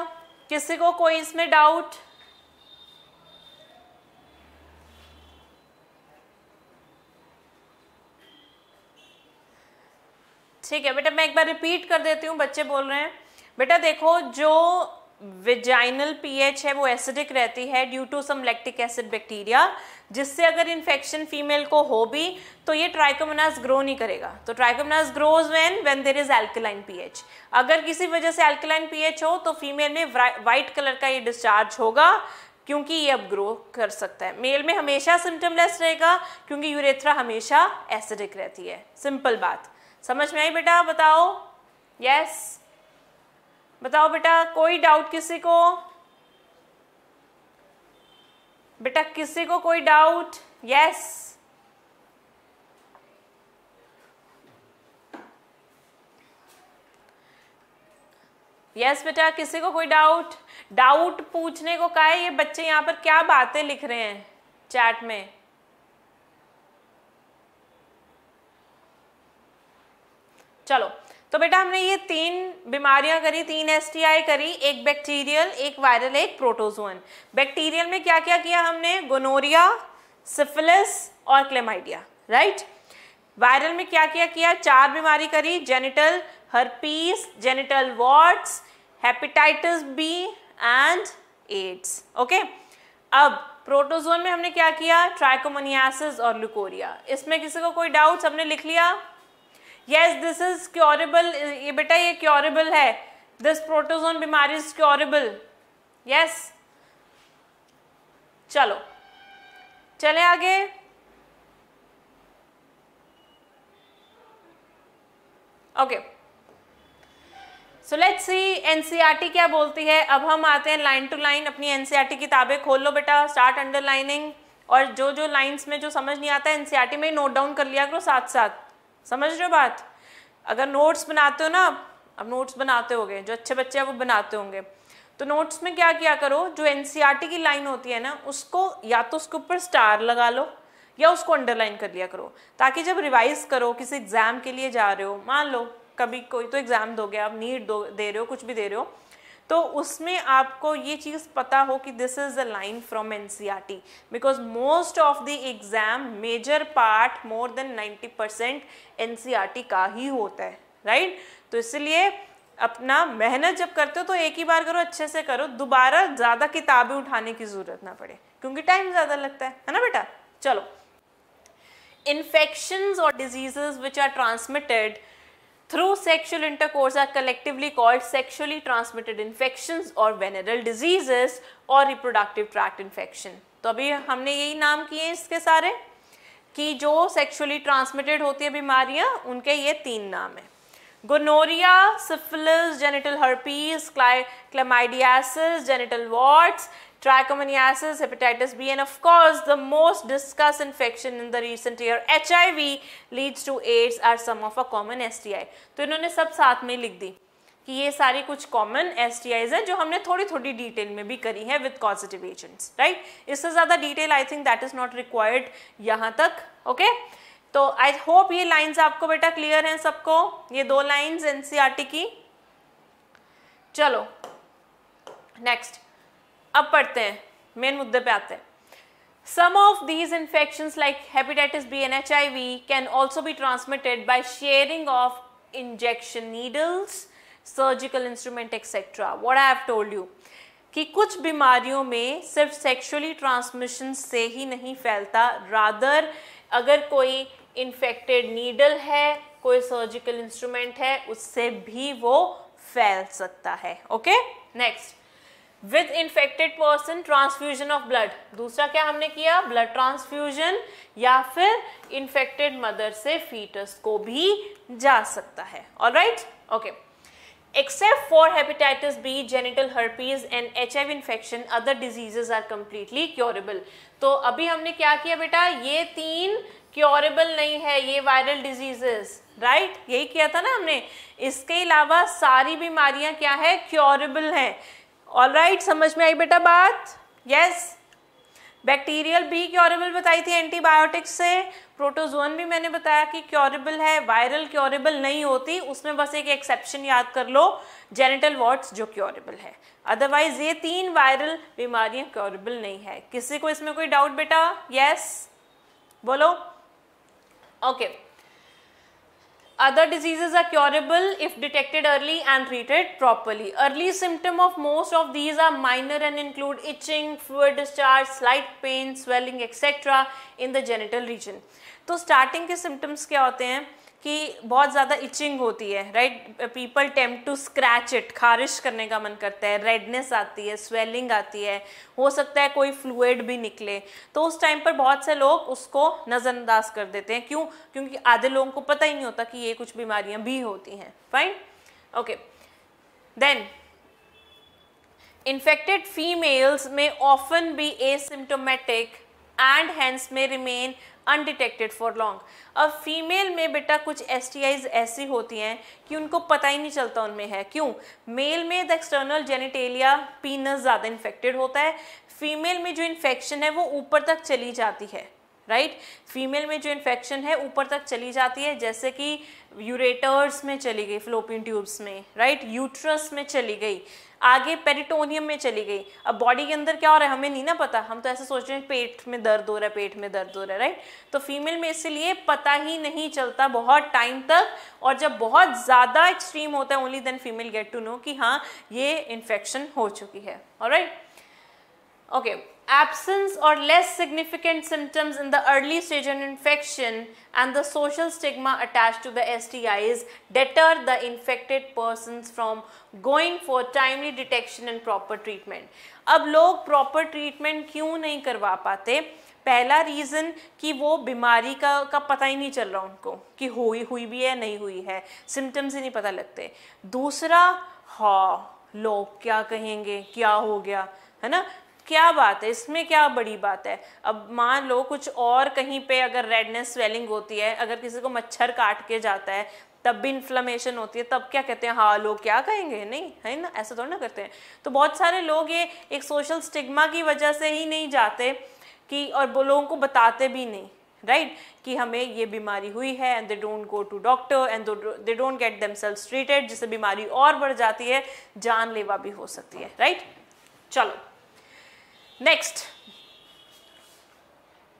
S1: किसी को कोई इसमें डाउट ठीक है बेटा मैं एक बार रिपीट कर देती हूँ बच्चे बोल रहे हैं बेटा देखो जो विजाइनल पीएच है वो एसिडिक रहती है due to some lactic acid bacteria जिससे अगर इन्फेक्शन फीमेल को हो भी तो ये ट्राइकोमोनास ग्रो नहीं करेगा तो trichomonas grows when when there is alkaline pH अगर किसी वजह से एल्कलाइन पीएच हो तो फीमेल में वाइट कलर का ये डिस्चार्ज होगा क्योंकि ये अब ग्रो कर सकता है मेल में हमेशा सिम्टमलेस रहेगा क्योंकि यूरेथ्रा हमेशा एसिडिक रहती है सिंपल बात समझ में आई बेटा बताओ यस बताओ बेटा कोई डाउट किसी को बेटा किसी को कोई डाउट यस यस बेटा किसी को कोई डाउट डाउट पूछने को कहा है ये बच्चे यहां पर क्या बातें लिख रहे हैं चैट में चलो तो बेटा हमने ये तीन बीमारियां करी तीन एस करी एक बैक्टीरियल एक वायरल एक प्रोटोजोन बैक्टीरियल में क्या क्या किया हमने गोनोरिया सिफिलिस और क्लेमाइडिया राइट वायरल में क्या क्या किया चार बीमारी करी genital herpes genital warts hepatitis B and AIDS okay अब प्रोटोजोन में हमने क्या किया ट्राइकोमोनियासिस और लुकोरिया इसमें किसी को कोई डाउट सबने लिख लिया येस दिस इज क्योरेबल ये बेटा ये क्योरेबल है दिस प्रोटोजोन बीमारी इज क्योरेबल यस चलो चले आगे okay so let's see NCERT क्या बोलती है अब हम आते हैं लाइन टू लाइन अपनी एनसीईआरटी e किताबें खोल लो बेटा स्टार्ट अंडरलाइनिंग और जो जो लाइंस में जो समझ नहीं आता है एनसीईआरटी e में नोट डाउन कर लिया करो साथ साथ समझ रहे हो बात अगर नोट्स बनाते हो ना आप अब नोट्स बनाते होंगे जो अच्छे बच्चे हैं वो बनाते होंगे तो नोट्स में क्या किया करो जो एन e की लाइन होती है ना उसको या तो उसके ऊपर स्टार लगा लो या उसको अंडरलाइन कर लिया करो ताकि जब रिवाइज करो किसी एग्जाम के लिए जा रहे हो मान लो कभी कोई तो एग्जाम दोगे आप नीट दो दे रहे हो कुछ भी दे रहे हो तो उसमें आपको ये चीज़ पता हो कि this is the line from N because most of the exam major part more than ninety percent N C R T का ही होता है राइट तो इसलिए अपना मेहनत जब करते हो तो एक ही बार करो अच्छे से करो दोबारा ज़्यादा किताबें उठाने की ज़रूरत ना पड़े क्योंकि टाइम ज़्यादा लगता है है ना बेटा चलो इन्फेक्शन और diseases which are transmitted through sexual intercourse are collectively called sexually transmitted infections or venereal diseases or reproductive tract infection तो अभी हमने यही नाम किए इसके सारे कि जो सेक्सुअली ट्रांसमिटेड होती है बीमारियां उनके ये तीन नाम है gonorrhoea syphilis genital herpes chlamydiasis genital warts trichomoniasis, hepatitis B, and of course, the most discussed infection in the recent year, HIV, leads to AIDS are some of a common STI. तो इन्होंने सब साथ में लिख दी कि ये सारी कुछ कॉमन एस हैं जो हमने थोड़ी थोड़ी डिटेल में भी करी है विद पॉजिटिव एजेंट्स राइट इससे ज़्यादा detail I think that is not required यहाँ तक ओके okay? तो आई होप ये लाइंस आपको बेटा क्लियर हैं सबको ये दो लाइंस एनसीआरटी e की चलो नेक्स्ट अब पढ़ते हैं मेन मुद्दे पे आते हैं some of these infection like hepatitis B and H I V can also be transmitted by sharing of injection needles surgical instrument etcetera what I have told you कि कुछ बीमारियों में सिर्फ सेक्शुअली ट्रांसमिशन से ही नहीं फैलता रादर अगर कोई इन्फेक्टेड नीडल है कोई सर्जिकल इंस्ट्रूमेंट है उससे भी वो फैल सकता है okay next with infected person transfusion of blood दूसरा क्या हमने किया ब्लड ट्रांसफ्यूजन या फिर इन्फेक्टेड मदर से फीटस को भी जा सकता है और right okay hepatitis B genital herpes and H I V infection other diseases are completely curable तो अभी हमने क्या किया बेटा ये तीन क्योरेबल नहीं है ये वायरल डिजीजेस राइट यही किया था ना हमने इसके अलावा सारी बीमारियां क्या है क्योरेबल हैं ऑल राइट समझ में आई बेटा बात यस बैक्टीरियल भी क्योरेबल बताई थी एंटीबायोटिक्स से प्रोटोजोन भी मैंने बताया कि क्योरेबल है वायरल क्योरेबल नहीं होती उसमें बस एक एक्सेप्शन याद कर लो जेनिटल वॉट्स जो क्योरेबल है अदरवाइज ये तीन वायरल बीमारियां क्योरेबल नहीं है किसी को इसमें कोई डाउट बेटा यस yes? बोलो okay okay. other diseases are curable if detected early and treated properly. Early symptom of most of these are minor and include itching, fluid discharge, slight pain, swelling etc. in the genital region. तो starting के symptoms क्या होते हैं कि बहुत ज़्यादा इचिंग होती है right people tempt to scratch it खारिश करने का मन करता है रेडनेस आती है स्वेलिंग आती है हो सकता है कोई फ्लूड भी निकले तो उस टाइम पर बहुत से लोग उसको नज़रअंदाज कर देते हैं क्यों क्योंकि आधे लोगों को पता ही नहीं होता कि ये कुछ बीमारियां भी होती हैं fine okay then infected females may often be asymptomatic and hands may remain undetected for long अब फीमेल में बेटा कुछ एस ऐसी होती हैं कि उनको पता ही नहीं चलता उनमें है क्यों मेल में द एक्सटर्नल जेनिटेलिया पीनस ज़्यादा इन्फेक्टेड होता है फीमेल में जो इन्फेक्शन है वो ऊपर तक चली जाती है राइट फीमेल में जो इन्फेक्शन है ऊपर तक चली जाती है जैसे कि यूरेटर्स में चली गई फ्लोपिन ट्यूब्स में राइट right? यूट्रस में चली गई आगे पेरिटोनियम में चली गई अब बॉडी के अंदर क्या हो रहा है हमें नहीं ना पता हम तो ऐसे सोच रहे हैं पेट में दर्द हो रहा है पेट में दर्द हो रहा है राइट तो फीमेल में इसलिए पता ही नहीं चलता बहुत टाइम तक और जब बहुत ज़्यादा एक्सट्रीम होता है only then female get to know कि हाँ ये इन्फेक्शन हो चुकी है और right okay absence or less significant symptoms in the early stage of infection and the social stigma attached to the STIs deter the infected persons from going for timely detection and proper treatment. अब लोग proper treatment क्यों नहीं करवा पाते पहला रीज़न कि वो बीमारी का का पता ही नहीं चल रहा उनको कि हुई हुई भी है नहीं हुई है सिम्टम्स ही नहीं पता लगते दूसरा हाँ लोग क्या कहेंगे क्या हो गया है ना क्या बात है इसमें क्या बड़ी बात है अब मान लो कुछ और कहीं पे अगर रेडनेस स्वेलिंग होती है अगर किसी को मच्छर काट के जाता है तब भी इन्फ्लमेशन होती है तब क्या कहते हैं हाँ लोग क्या कहेंगे नहीं है ना ऐसा थोड़ा ना करते हैं तो बहुत सारे लोग ये एक सोशल स्टिग्मा की वजह से ही नहीं जाते कि और वो लोगों को बताते भी नहीं राइट right? कि हमें ये बीमारी हुई है and they don't go to doctor and they don't get them treated जिससे बीमारी और बढ़ जाती है जानलेवा भी हो सकती है राइट right? चलो Next,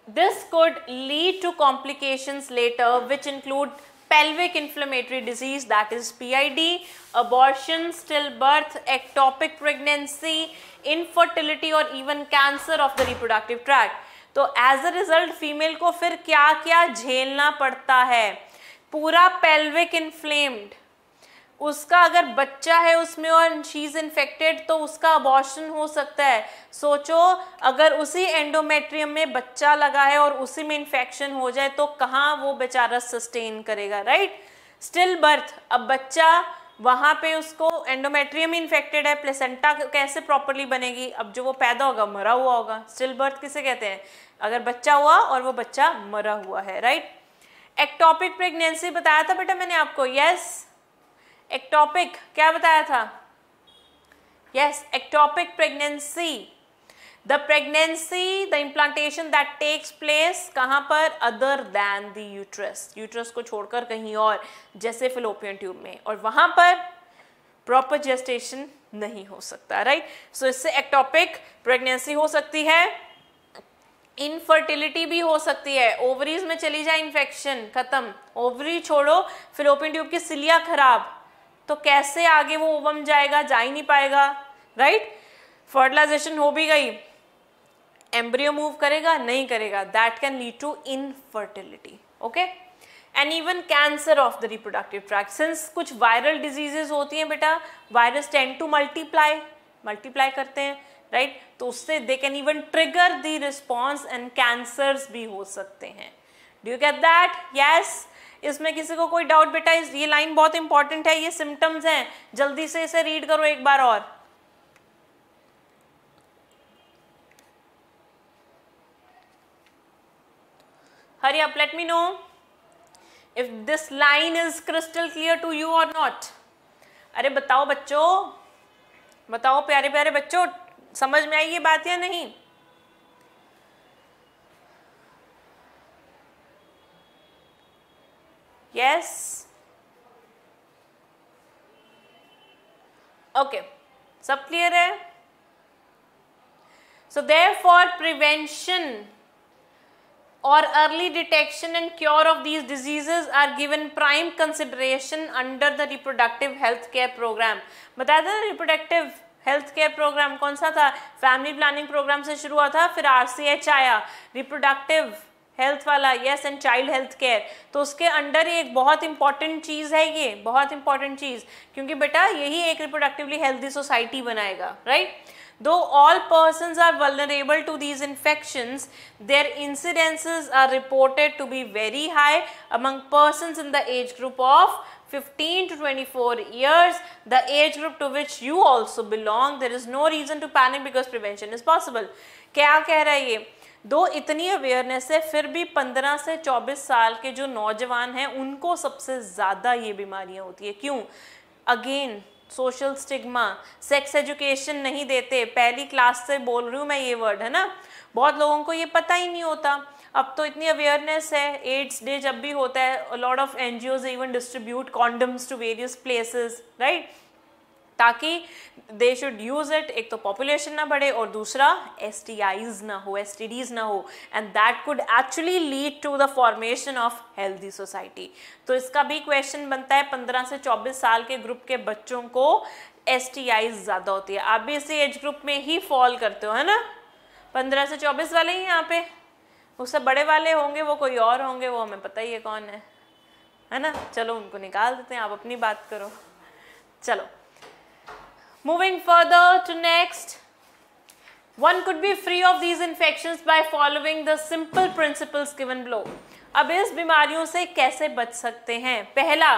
S1: this could lead to complications later which include pelvic inflammatory disease that is PID, abortion, stillbirth, ectopic pregnancy, infertility or even cancer of the reproductive tract. तो एज अ रिजल्ट फीमेल को फिर क्या क्या झेलना पड़ता है पूरा पेल्विक इन्फ्लेम्ड उसका अगर बच्चा है उसमें और शी इज़ इन्फेक्टेड तो उसका अबॉर्शन हो सकता है सोचो अगर उसी एंडोमेट्रियम में बच्चा लगा है और उसी में इन्फेक्शन हो जाए तो कहाँ वो बेचारा सस्टेन करेगा राइट स्टिल बर्थ अब बच्चा वहाँ पे उसको एंडोमेट्रियम इन्फेक्टेड है प्लेसेंटा कैसे प्रॉपरली बनेगी अब जो वो पैदा होगा मरा हुआ होगा स्टिल बर्थ किसे कहते हैं अगर बच्चा हुआ और वो बच्चा मरा हुआ है राइट एक्टॉपिक प्रेगनेंसी बताया था बेटा मैंने आपको यस yes? एक्टॉपिक क्या बताया था yes ectopic pregnancy the pregnancy the implantation that takes place कहां पर अदर दैन यूट्रस यूट्रस को छोड़कर कहीं और जैसे फिलोपियन ट्यूब में और वहां पर प्रॉपर जेस्टेशन नहीं हो सकता राइट right? सो so, इससे एक्टॉपिक प्रेगनेंसी हो सकती है इनफर्टिलिटी भी हो सकती है ओवरीज में चली जाए इन्फेक्शन खत्म ओवरी छोड़ो फिलोपियन ट्यूब की सिलिया खराब तो कैसे आगे वो ओवम जाएगा जा ही नहीं पाएगा राइट फर्टिलाइजेशन हो भी गई एम्ब्रियो मूव करेगा नहीं करेगा that can lead to infertility okay and even cancer of the reproductive tract since कुछ वायरल डिजीजेज होती हैं बेटा virus tend to multiply multiply करते हैं राइट right? तो उससे they can even trigger the response and cancers भी हो सकते हैं do you get that yes इसमें किसी को कोई डाउट बेटा इस ये लाइन बहुत इंपॉर्टेंट है ये सिम्टम्स हैं जल्दी से इसे रीड करो एक बार और hurry up let me know if this line is crystal clear to you और नॉट अरे बताओ बच्चों बताओ प्यारे प्यारे बच्चों समझ में आई ये बात या नहीं yes okay सब क्लियर है सो therefore फॉर प्रिवेंशन और early detection and cure of these are are given prime consideration under the reproductive health care programme बताया था ना रिप्रोडक्टिव हेल्थ केयर प्रोग्राम कौन सा था फैमिली प्लानिंग प्रोग्राम से शुरू हुआ था फिर आरसीएच आया रिप्रोडक्टिव हेल्थ वाला yes and child health care तो उसके अंडर एक बहुत इंपॉर्टेंट चीज़ है ये बहुत इंपॉर्टेंट चीज़ क्योंकि बेटा यही एक रिप्रोडक्टिवली हेल्थी सोसाइटी बनाएगा right though all person are vulnerable to these infection their incidences are reported to be very high among person in the age group of 15 to 24 years, the age group to which you also belong, there is no reason to panic because prevention is possible. क्या कह रहा है ये दो इतनी अवेयरनेस है फिर भी 15 से 24 साल के जो नौजवान हैं उनको सबसे ज़्यादा ये बीमारियाँ होती है क्यों again social stigma sex education नहीं देते पहली क्लास से बोल रही हूँ मैं ये वर्ड है ना बहुत लोगों को ये पता ही नहीं होता अब तो इतनी अवेयरनेस है एड्स डे जब भी होता है lot of N G Os even distribute condoms to various places right ताकि दे शुड यूज़ इट एक तो पॉपुलेशन ना बढ़े और दूसरा एस ना हो एस ना हो and that could actually lead to the formation of healthy society तो इसका भी क्वेश्चन बनता है पंद्रह से चौबीस साल के ग्रुप के बच्चों को एस टी आईज ज़्यादा होती है आप भी इसी एज ग्रुप में ही फॉल करते हो है ना पंद्रह से चौबीस वाले ही यहाँ पे उससे बड़े वाले होंगे वो कोई और होंगे वो हमें पता ही है कौन है है ना चलो उनको निकाल देते हैं आप अपनी बात करो चलो Moving further to next, one could be free of these infections by following the simple principles given below. अब इस बीमारियों से कैसे बच सकते हैं पहला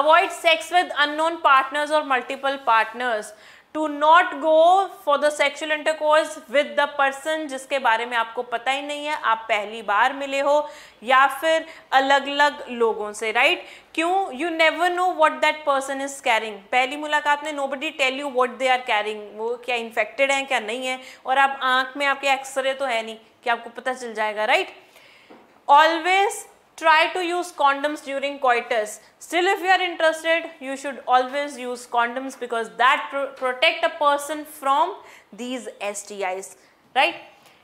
S1: avoid sex with unknown partners और multiple partners to not go for the sexual intercourse with the person जिसके बारे में आपको पता ही नहीं है आप पहली बार मिले हो या फिर अलग अलग लोगों से राइट right? क्यों you never know what that person is carrying पहली मुलाकात में nobody tell you what they are carrying वो क्या इन्फेक्टेड है क्या नहीं है और आप आंख में आपके एक्सरे तो है नहीं कि आपको पता चल जाएगा right right? Always try to use condoms during coitus. Still if you are interested, you should always use condoms because that pr protect a person from these STIs, right?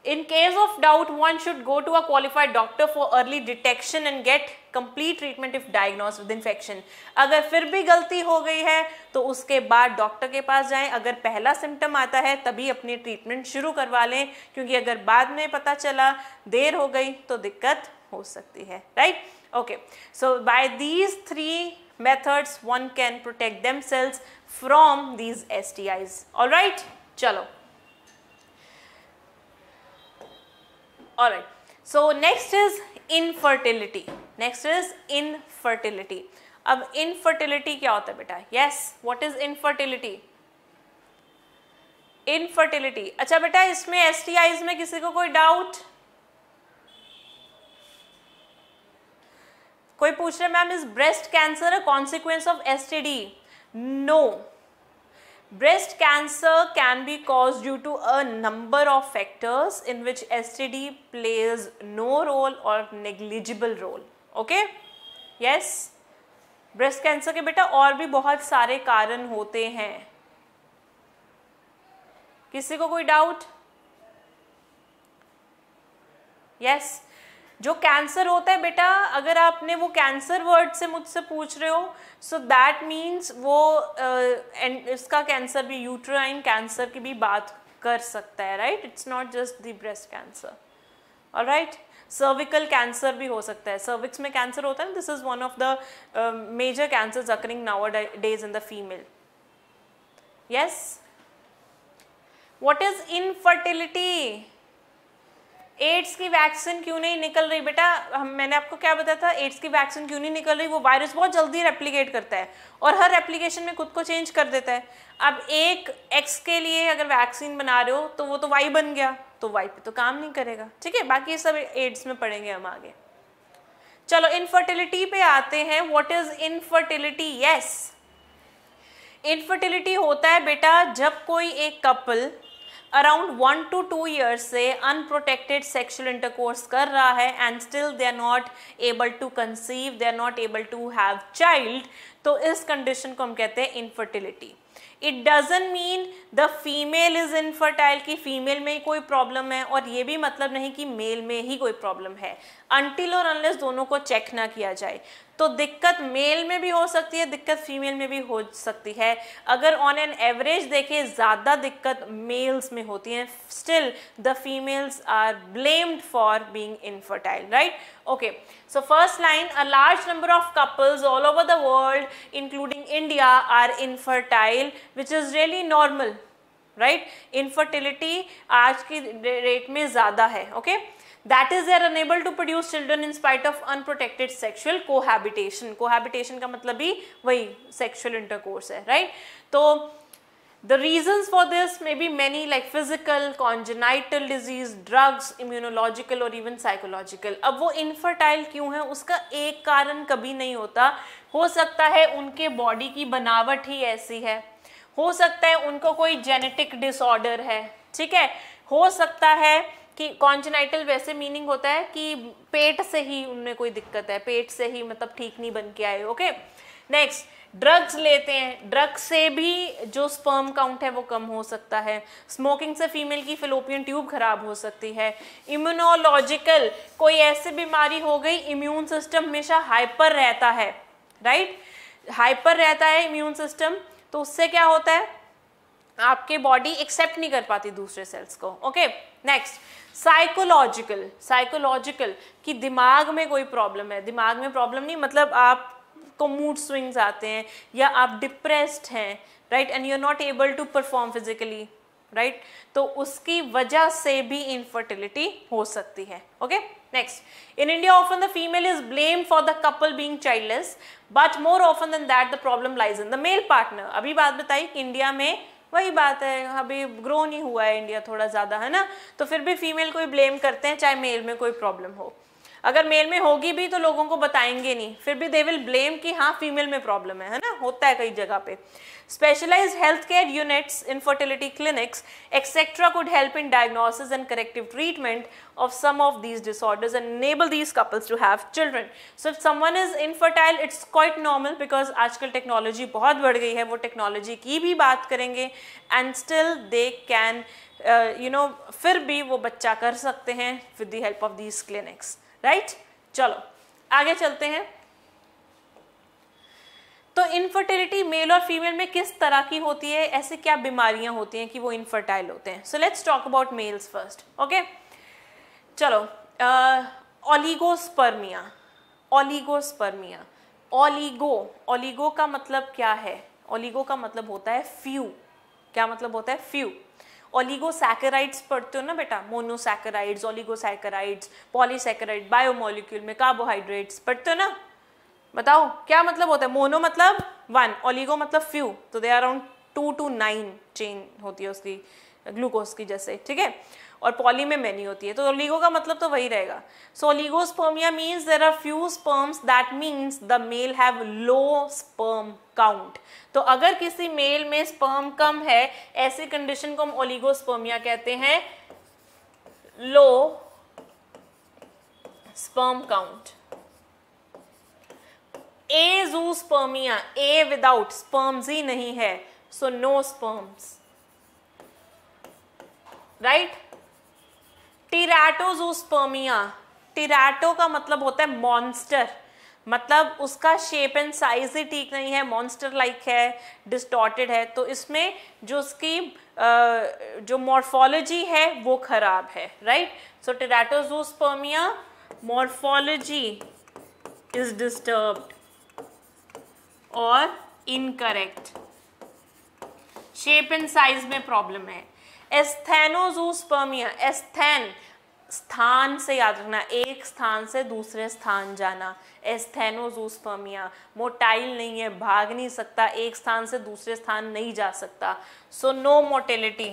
S1: In case of doubt, one should go to a qualified doctor for early detection and get complete treatment if diagnosed with infection. agar fir bhi galti ho gayi hai to uske baad doctor ke paas jaye agar pehla symptom aata hai tabhi apni treatment shuru karwa le kyunki agar baad mein pata chala der ho gayi to dikkat हो सकती है right okay so by these three methods one can protect themselves from these S T Is all right चलो all right so next is infertility next is infertility अब इनफर्टिलिटी क्या होता है बेटा yes what is infertility infertility अच्छा बेटा इसमें एस में किसी को कोई डाउट कोई पूछ रहे ma'am is breast cancer consequence of S T D no breast cancer can be cause due to a number of factors in which S T D plays no role और negligible role okay yes breast cancer के बेटा और भी बहुत सारे कारण होते हैं किसी को कोई डाउट यस yes. जो कैंसर होता है बेटा अगर आपने वो कैंसर वर्ड से मुझसे पूछ रहे हो सो दैट मीन्स वो एंड इसका कैंसर भी यूट्राइन कैंसर की भी बात कर सकता है right it's not just the breast cancer और राइट सर्विकल कैंसर भी हो सकता है सर्विक्स में कैंसर होता है this is one of the major cancer occurring nowadays in the female yes what is infertility AIDS की वैक्सीन क्यों नहीं निकल रही बेटा हम मैंने आपको क्या बताया था एड्स की वैक्सीन क्यों नहीं निकल रही वो वायरस बहुत जल्दी रेप्लीकेट करता है और हर रेप्लीकेशन में खुद को चेंज कर देता है अब एक एक्स के लिए अगर वैक्सीन बना रहे हो तो वो तो वाई बन गया तो वाई पे तो काम नहीं करेगा ठीक है बाकी ये सब एड्स में पढ़ेंगे हम आगे चलो इनफर्टिलिटी पे आते हैं what is infertility yes infertility होता है बेटा जब कोई एक couple around one two two years से अनप्रोटेक्टेड सेक्शुअल इंटरकोर्स कर रहा है and still they are not able to conceive they are not able to have child तो इस कंडीशन को हम कहते हैं infertility it doesn't mean the female is infertile कि फीमेल में ही कोई प्रॉब्लम है और ये भी मतलब नहीं कि मेल में ही कोई प्रॉब्लम है अनटिल और अनलेस दोनों को चेक ना किया जाए तो दिक्कत मेल में भी हो सकती है दिक्कत फीमेल में भी हो सकती है अगर ऑन एन एवरेज देखें ज़्यादा दिक्कत मेल्स में होती है still the females are blamed for being infertile right okay so first line a large number of couples all over the world including India are infertile which is really normal right infertility आज की रेट में ज़्यादा है okay okay? That is they unable to produce children in spite of unprotected sexual cohabitation cohabitation का मतलब भी वही सेक्शुअल इंटरकोर्स है राइट right? तो The reasons for this may be many like physical, congenital disease, drugs, immunological or even psychological. अब वो infertile क्यों है उसका एक कारण कभी नहीं होता हो सकता है उनके बॉडी की बनावट ही ऐसी है हो सकता है उनको कोई जेनेटिक डिसऑर्डर है ठीक है हो सकता है कि कॉन्जेनाइटल वैसे मीनिंग होता है कि पेट से ही उनमें कोई दिक्कत है पेट से ही मतलब ठीक नहीं बन के आए ओके नेक्स्ट ड्रग्स लेते हैं ड्रग्स से भी जो स्पर्म काउंट है वो कम हो सकता है स्मोकिंग से फीमेल की फिलोपियन ट्यूब खराब हो सकती है इम्यूनोलॉजिकल कोई ऐसी बीमारी हो गई इम्यून सिस्टम हमेशा हाइपर रहता है राइट हाइपर रहता है इम्यून सिस्टम तो उससे क्या होता है आपके बॉडी एक्सेप्ट नहीं कर पाती दूसरे सेल्स को ओके नेक्स्ट साइकोलॉजिकल साइकोलॉजिकल कि दिमाग में कोई प्रॉब्लम है दिमाग में प्रॉब्लम नहीं मतलब आप को मूड स्विंग्स आते हैं या आप डिप्रेस्ड हैं right and you are not able to perform physically right तो उसकी वजह से भी इनफर्टिलिटी हो सकती है okay next in India often the female is blame for the couple being childless but more often than that the problem lies in the male partner अभी बात बताई कि इंडिया में वही बात है अभी ग्रो नहीं हुआ है इंडिया थोड़ा ज़्यादा है ना तो फिर भी फीमेल को ही ब्लेम करते हैं चाहे मेल में कोई प्रॉब्लम हो अगर मेल में होगी भी तो लोगों को बताएंगे नहीं फिर भी दे विल ब्लेम कि हाँ फीमेल में प्रॉब्लम है है ना होता है कई जगह पे specialised health care units infertility clinics etcetera could help in diagnosis and corrective treatment of some of these disorders and enable these couples to have children so if someone is infertile it's quite normal because आजकल टेक्नोलॉजी बहुत बढ़ गई है वो टेक्नोलॉजी की भी बात करेंगे and still they can you know फिर भी वो बच्चा कर सकते हैं with the help of these clinics right चलो आगे चलते हैं तो इनफर्टिलिटी मेल और फीमेल में किस तरह की होती है ऐसे क्या बीमारियां होती हैं कि वो इनफर्टाइल होते हैं so let's talk about males first okay चलो ओलिगोस्पर्मिया ओलिगोस्पर्मिया ओलिगो ओलिगो का मतलब क्या है ओलिगो का मतलब होता है फ्यू क्या मतलब होता है फ्यू ओलिगोसैकेराइड्स पढ़ते हो ना बेटा मोनोसैकेराइड्स ओलिगोसैकेराइड्स पॉलीसैकेराइड बायोमोलिक्यूल में कार्बोहाइड्रेट्स पढ़ते हो ना बताओ क्या मतलब होता है मोनो मतलब वन ओलिगो मतलब फ्यू तो they around two to nine chain होती है उसकी ग्लूकोज की जैसे ठीक है और पॉली में मैनी होती है तो ओलीगो का मतलब तो वही रहेगा so spermia means there are few sperms that means the male have low sperm count तो अगर किसी मेल में स्पर्म कम है ऐसी कंडीशन को हम स्पर्मिया कहते हैं लो स्पर्म काउंट ए जू स्पर्मिया ए विदाउट स्पर्म्स ही नहीं है so no sperms right टिराटोजूस्पर्मिया टिराटो का मतलब होता है मॉन्स्टर मतलब उसका शेप एंड साइज ही ठीक नहीं है मॉन्स्टर लाइक है डिस्टॉर्टेड है तो इसमें जो उसकी जो मॉर्फोलॉजी है वो खराब है right so teratozoospermia morphology is disturbed और इनकरेक्ट शेप एंड साइज में प्रॉब्लम है एस्थेनोजूस्पर्मिया एस्थेन स्थान से याद रखना एक स्थान से दूसरे स्थान जाना एस्थेनोजूस्पर्मिया मोटाइल नहीं है भाग नहीं सकता एक स्थान से दूसरे स्थान नहीं जा सकता so no motility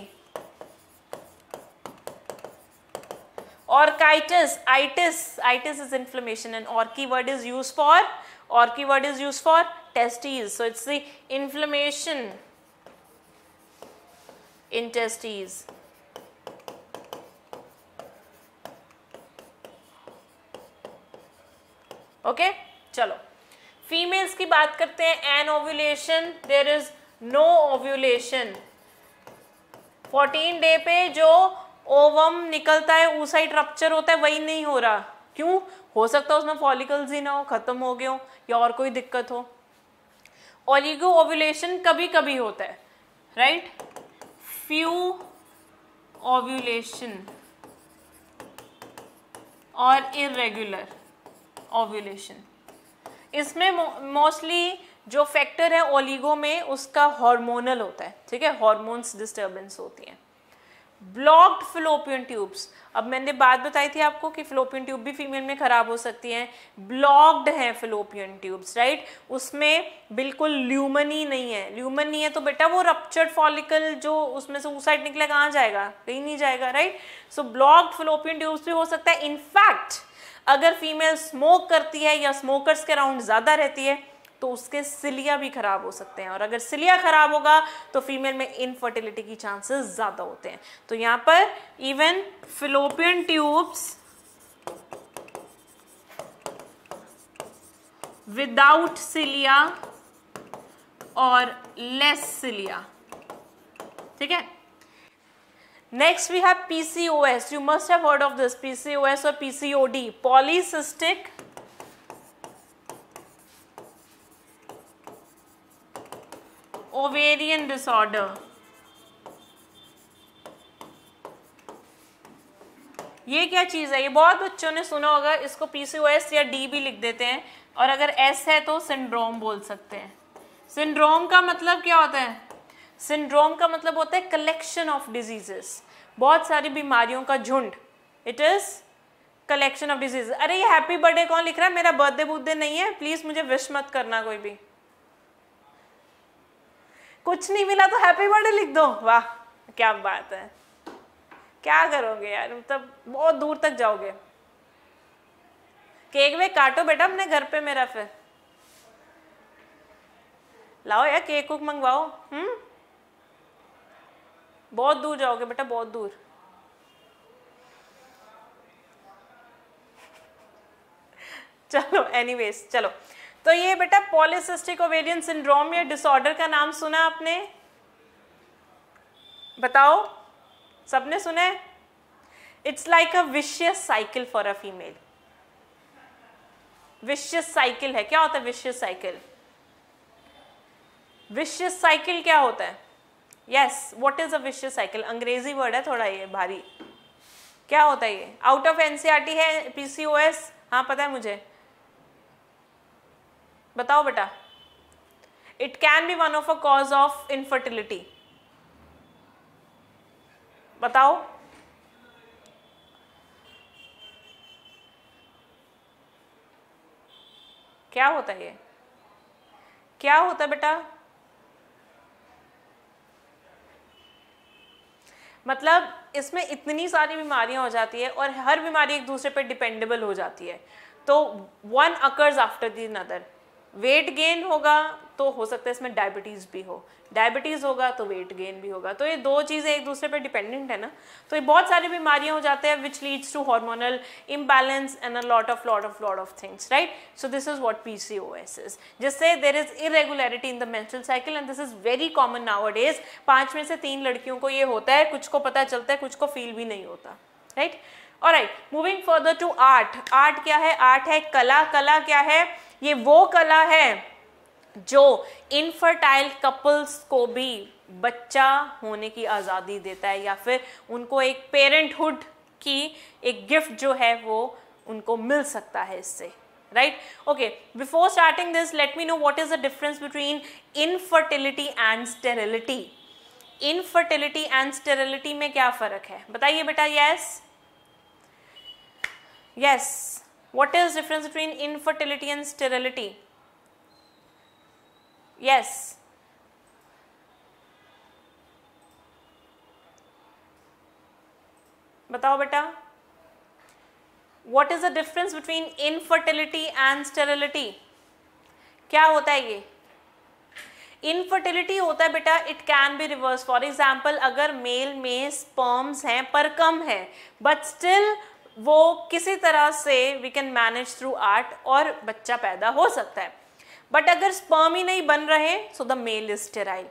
S1: orchitis itis itis is inflammation and orchi word is use for orchi word is use for testes so it's the inflammation intestines okay चलो फीमेल्स की बात करते हैं an ovulation there is no ovulation 14 day पे जो ओवम निकलता है उस साइड रप्चर होता है वही नहीं हो रहा क्यों हो सकता है उसमें फॉलिकल्स ही ना हो खत्म हो गए हो या और कोई दिक्कत हो ओलिगो ओव्यूलेशन कभी कभी होता है राइट right? few ovulation और irregular ovulation इसमें मोस्टली जो फैक्टर है ओलिगो में उसका हार्मोनल होता है ठीक है हार्मोन्स डिस्टरबेंस होती है ब्लॉक्ड फ्लोपियन ट्यूब्स अब मैंने बात बताई थी आपको कि फ्लोपियन ट्यूब भी फीमेल में खराब हो सकती हैं ब्लॉक्ड हैं फ्लोपियन ट्यूब्स राइट उसमें बिल्कुल ल्यूमन ही नहीं है ल्यूमन नहीं है तो बेटा वो रप्चर्ड फॉलिकल जो उसमें से साइड निकले कहाँ जाएगा कहीं नहीं जाएगा right so blocked fallopian tubes भी हो सकता है इनफैक्ट अगर फीमेल स्मोक करती है या स्मोकर्स के अराउंड ज़्यादा रहती है तो उसके सिलिया भी खराब हो सकते हैं और अगर सिलिया खराब होगा तो फीमेल में इनफर्टिलिटी की चांसेस ज़्यादा होते हैं तो यहां पर even fallopian tubes without cilia और लेस सिलिया ठीक है next we have PCOS you must have heard of this PCOS और पीसीओडी पॉलीसिस्टिक ovarian disorder ये क्या चीज़ है ये बहुत बच्चों ने सुना होगा इसको पीसीओएस या डी भी लिख देते हैं और अगर एस है तो सिंड्रोम बोल सकते हैं सिंड्रोम का मतलब क्या होता है सिंड्रोम का मतलब होता है कलेक्शन ऑफ डिजीजेस बहुत सारी बीमारियों का झुंड it is collection of disease अरे ये हैप्पी बर्थडे कौन लिख रहा है मेरा बर्थडे बुद्धे नहीं है प्लीज़ मुझे विश मत करना कोई भी कुछ नहीं मिला तो हैप्पी बर्थडे लिख दो वाह क्या बात है क्या करोगे यार मतलब बहुत दूर तक जाओगे केक वेक काटो बेटा अपने घर पे मेरा फिर लाओ यार केक कुक मंगवाओ हम्म बहुत दूर जाओगे बेटा बहुत दूर चलो एनीवेज चलो तो ये बेटा पॉलिसिस्टिक ओवेरियन सिंड्रोम या डिसऑर्डर का नाम सुना आपने बताओ सबने सुना है it's like a vicious cycle for a female vicious cycle है क्या होता है विशियस साइकिल विशियस साइकिल क्या होता है yes what is a vicious cycle अंग्रेजी वर्ड है थोड़ा ये भारी क्या होता है ये आउट ऑफ एनसीआरटी है पीसीओएस हाँ पता है मुझे बताओ बेटा it can be one of a cause of infertility बताओ क्या होता है ये क्या होता है बेटा मतलब इसमें इतनी सारी बीमारियां हो जाती है और हर बीमारी एक दूसरे पर डिपेंडेबल हो जाती है तो one occurs after the another weight gain होगा तो हो सकता है इसमें डायबिटीज़ भी हो डायबिटीज़ होगा तो वेट गेन भी होगा तो ये दो चीज़ें एक दूसरे पे डिपेंडेंट है ना तो ये बहुत सारी बीमारियां हो जाते हैं which leads to hormonal imbalance and a lot of lot of lot of things right so this is what P C O S is जिससे there is irregularity in the menstrual cycle and this is very common nowadays पाँच में से तीन लड़कियों को ये होता है कुछ को पता चलता है कुछ को फील भी नहीं होता राइट और right moving further to ART ART क्या है आर्ट है कला कला क्या है ये वो कला है जो इनफर्टाइल कपल्स को भी बच्चा होने की आज़ादी देता है या फिर उनको एक पेरेंटहुड की एक गिफ्ट जो है वो उनको मिल सकता है इससे right okay before starting this let me know what is the difference between infertility and sterility infertility and sterility में क्या फर्क है बताइए बेटा yes yes what is difference between infertility and sterility yes बताओ बेटा what is the difference between infertility and sterility क्या होता है ये इनफर्टिलिटी होता है बेटा it can be reverse for example अगर मेल में स्पर्म्स हैं पर कम है बट स्टिल वो किसी तरह से we can manage through ART और बच्चा पैदा हो सकता है बट अगर स्पर्म ही नहीं बन रहे so the male is sterile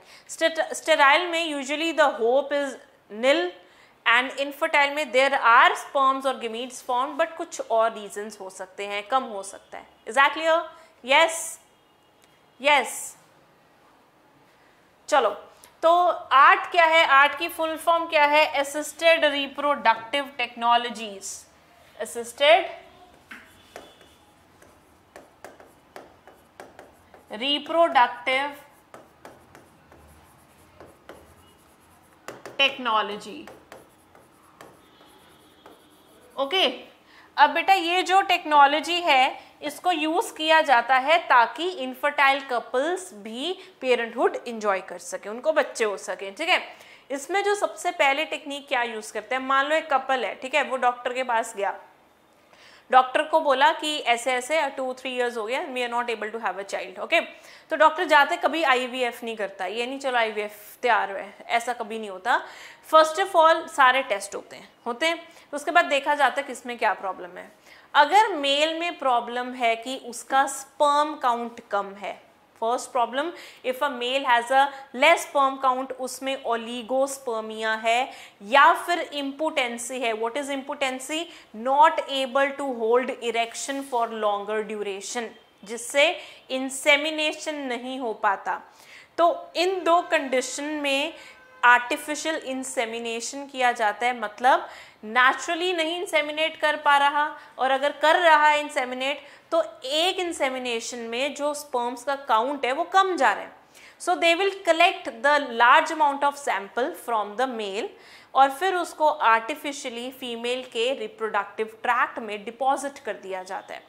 S1: sterile में usually the hope is nil and infertile में देर आर स्पर्म्स और गिमीट्स फॉर्म बट कुछ और रीजंस हो सकते हैं कम हो सकता है is that clear yes yes चलो तो आर्ट क्या है आर्ट की फुल फॉर्म क्या है assisted reproductive technologies assisted reproductive technology okay अब बेटा ये जो टेक्नोलॉजी है इसको यूज किया जाता है ताकि इनफर्टाइल कपल्स भी पेरेंटहुड इंजॉय कर सके उनको बच्चे हो सके ठीक है इसमें जो सबसे पहले टेक्निक क्या यूज करते हैं मान लो एक कपल है ठीक है वो डॉक्टर के पास गया डॉक्टर को बोला कि ऐसे ऐसे टू थ्री ईयर्स हो गया we are not able to have a child okay तो डॉक्टर जाते कभी आईवीएफ नहीं करता ये नहीं चलो आईवीएफ तैयार है ऐसा कभी नहीं होता फर्स्ट ऑफ ऑल सारे टेस्ट होते हैं होते हैं तो उसके बाद देखा जाता है कि इसमें क्या प्रॉब्लम है अगर मेल में प्रॉब्लम है कि उसका स्पर्म काउंट कम है first problem if a male has a less sperm count उसमें ओलीगोस्पर्मिया है या फिर इम्पोटेंसी है what is impotency not able to hold erection for longer duration जिससे इंसेमिनेशन नहीं हो पाता तो इन दो कंडीशन में आर्टिफिशियल इंसेमिनेशन किया जाता है मतलब नेचुरली नहीं इंसेमिनेट कर पा रहा और अगर कर रहा है इंसेमिनेट तो एक इंसेमिनेशन में जो स्पर्म्स का काउंट है वो कम जा रहा है so they will collect the large amount of sample from the male और फिर उसको आर्टिफिशियली फीमेल के रिप्रोडक्टिव ट्रैक्ट में डिपॉजिट कर दिया जाता है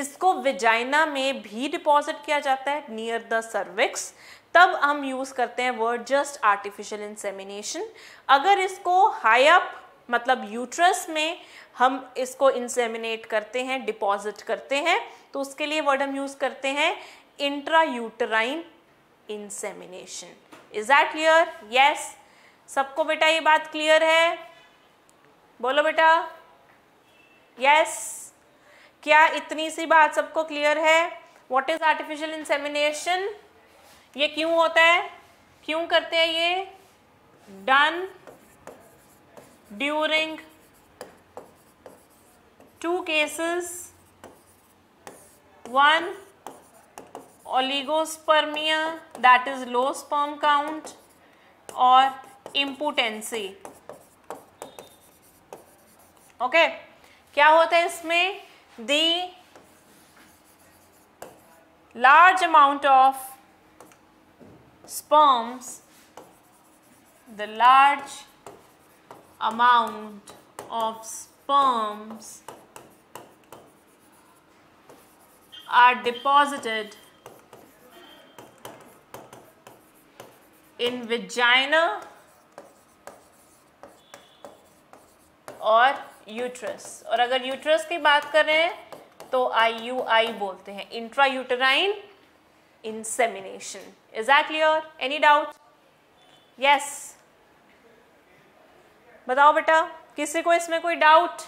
S1: इसको विजाइना में भी डिपॉजिट किया जाता है नियर द सर्विक्स तब हम यूज़ करते हैं वर्ड जस्ट आर्टिफिशियल इंसेमिनेशन अगर इसको हाई अप मतलब यूट्रस में हम इसको इंसेमिनेट करते हैं डिपॉजिट करते हैं तो उसके लिए वर्ड हम यूज़ करते हैं intra uterine insemination is that clear yes सबको बेटा ये बात क्लियर है बोलो बेटा यस yes. क्या इतनी सी बात सबको क्लियर है वॉट इज आर्टिफिशियल इंसेमिनेशन ये क्यों होता है क्यों करते हैं ये done during two cases one oligospermia that is low sperm count or impotency okay okay. क्या होता है इसमें the large amount of sperms the large amount of sperms are deposited in vagina और यूट्रस और अगर यूट्रस की बात करें तो आई यू आई बोलते हैं intra uterine insemination is that clear any doubt yes बताओ बेटा किसी को इसमें कोई डाउट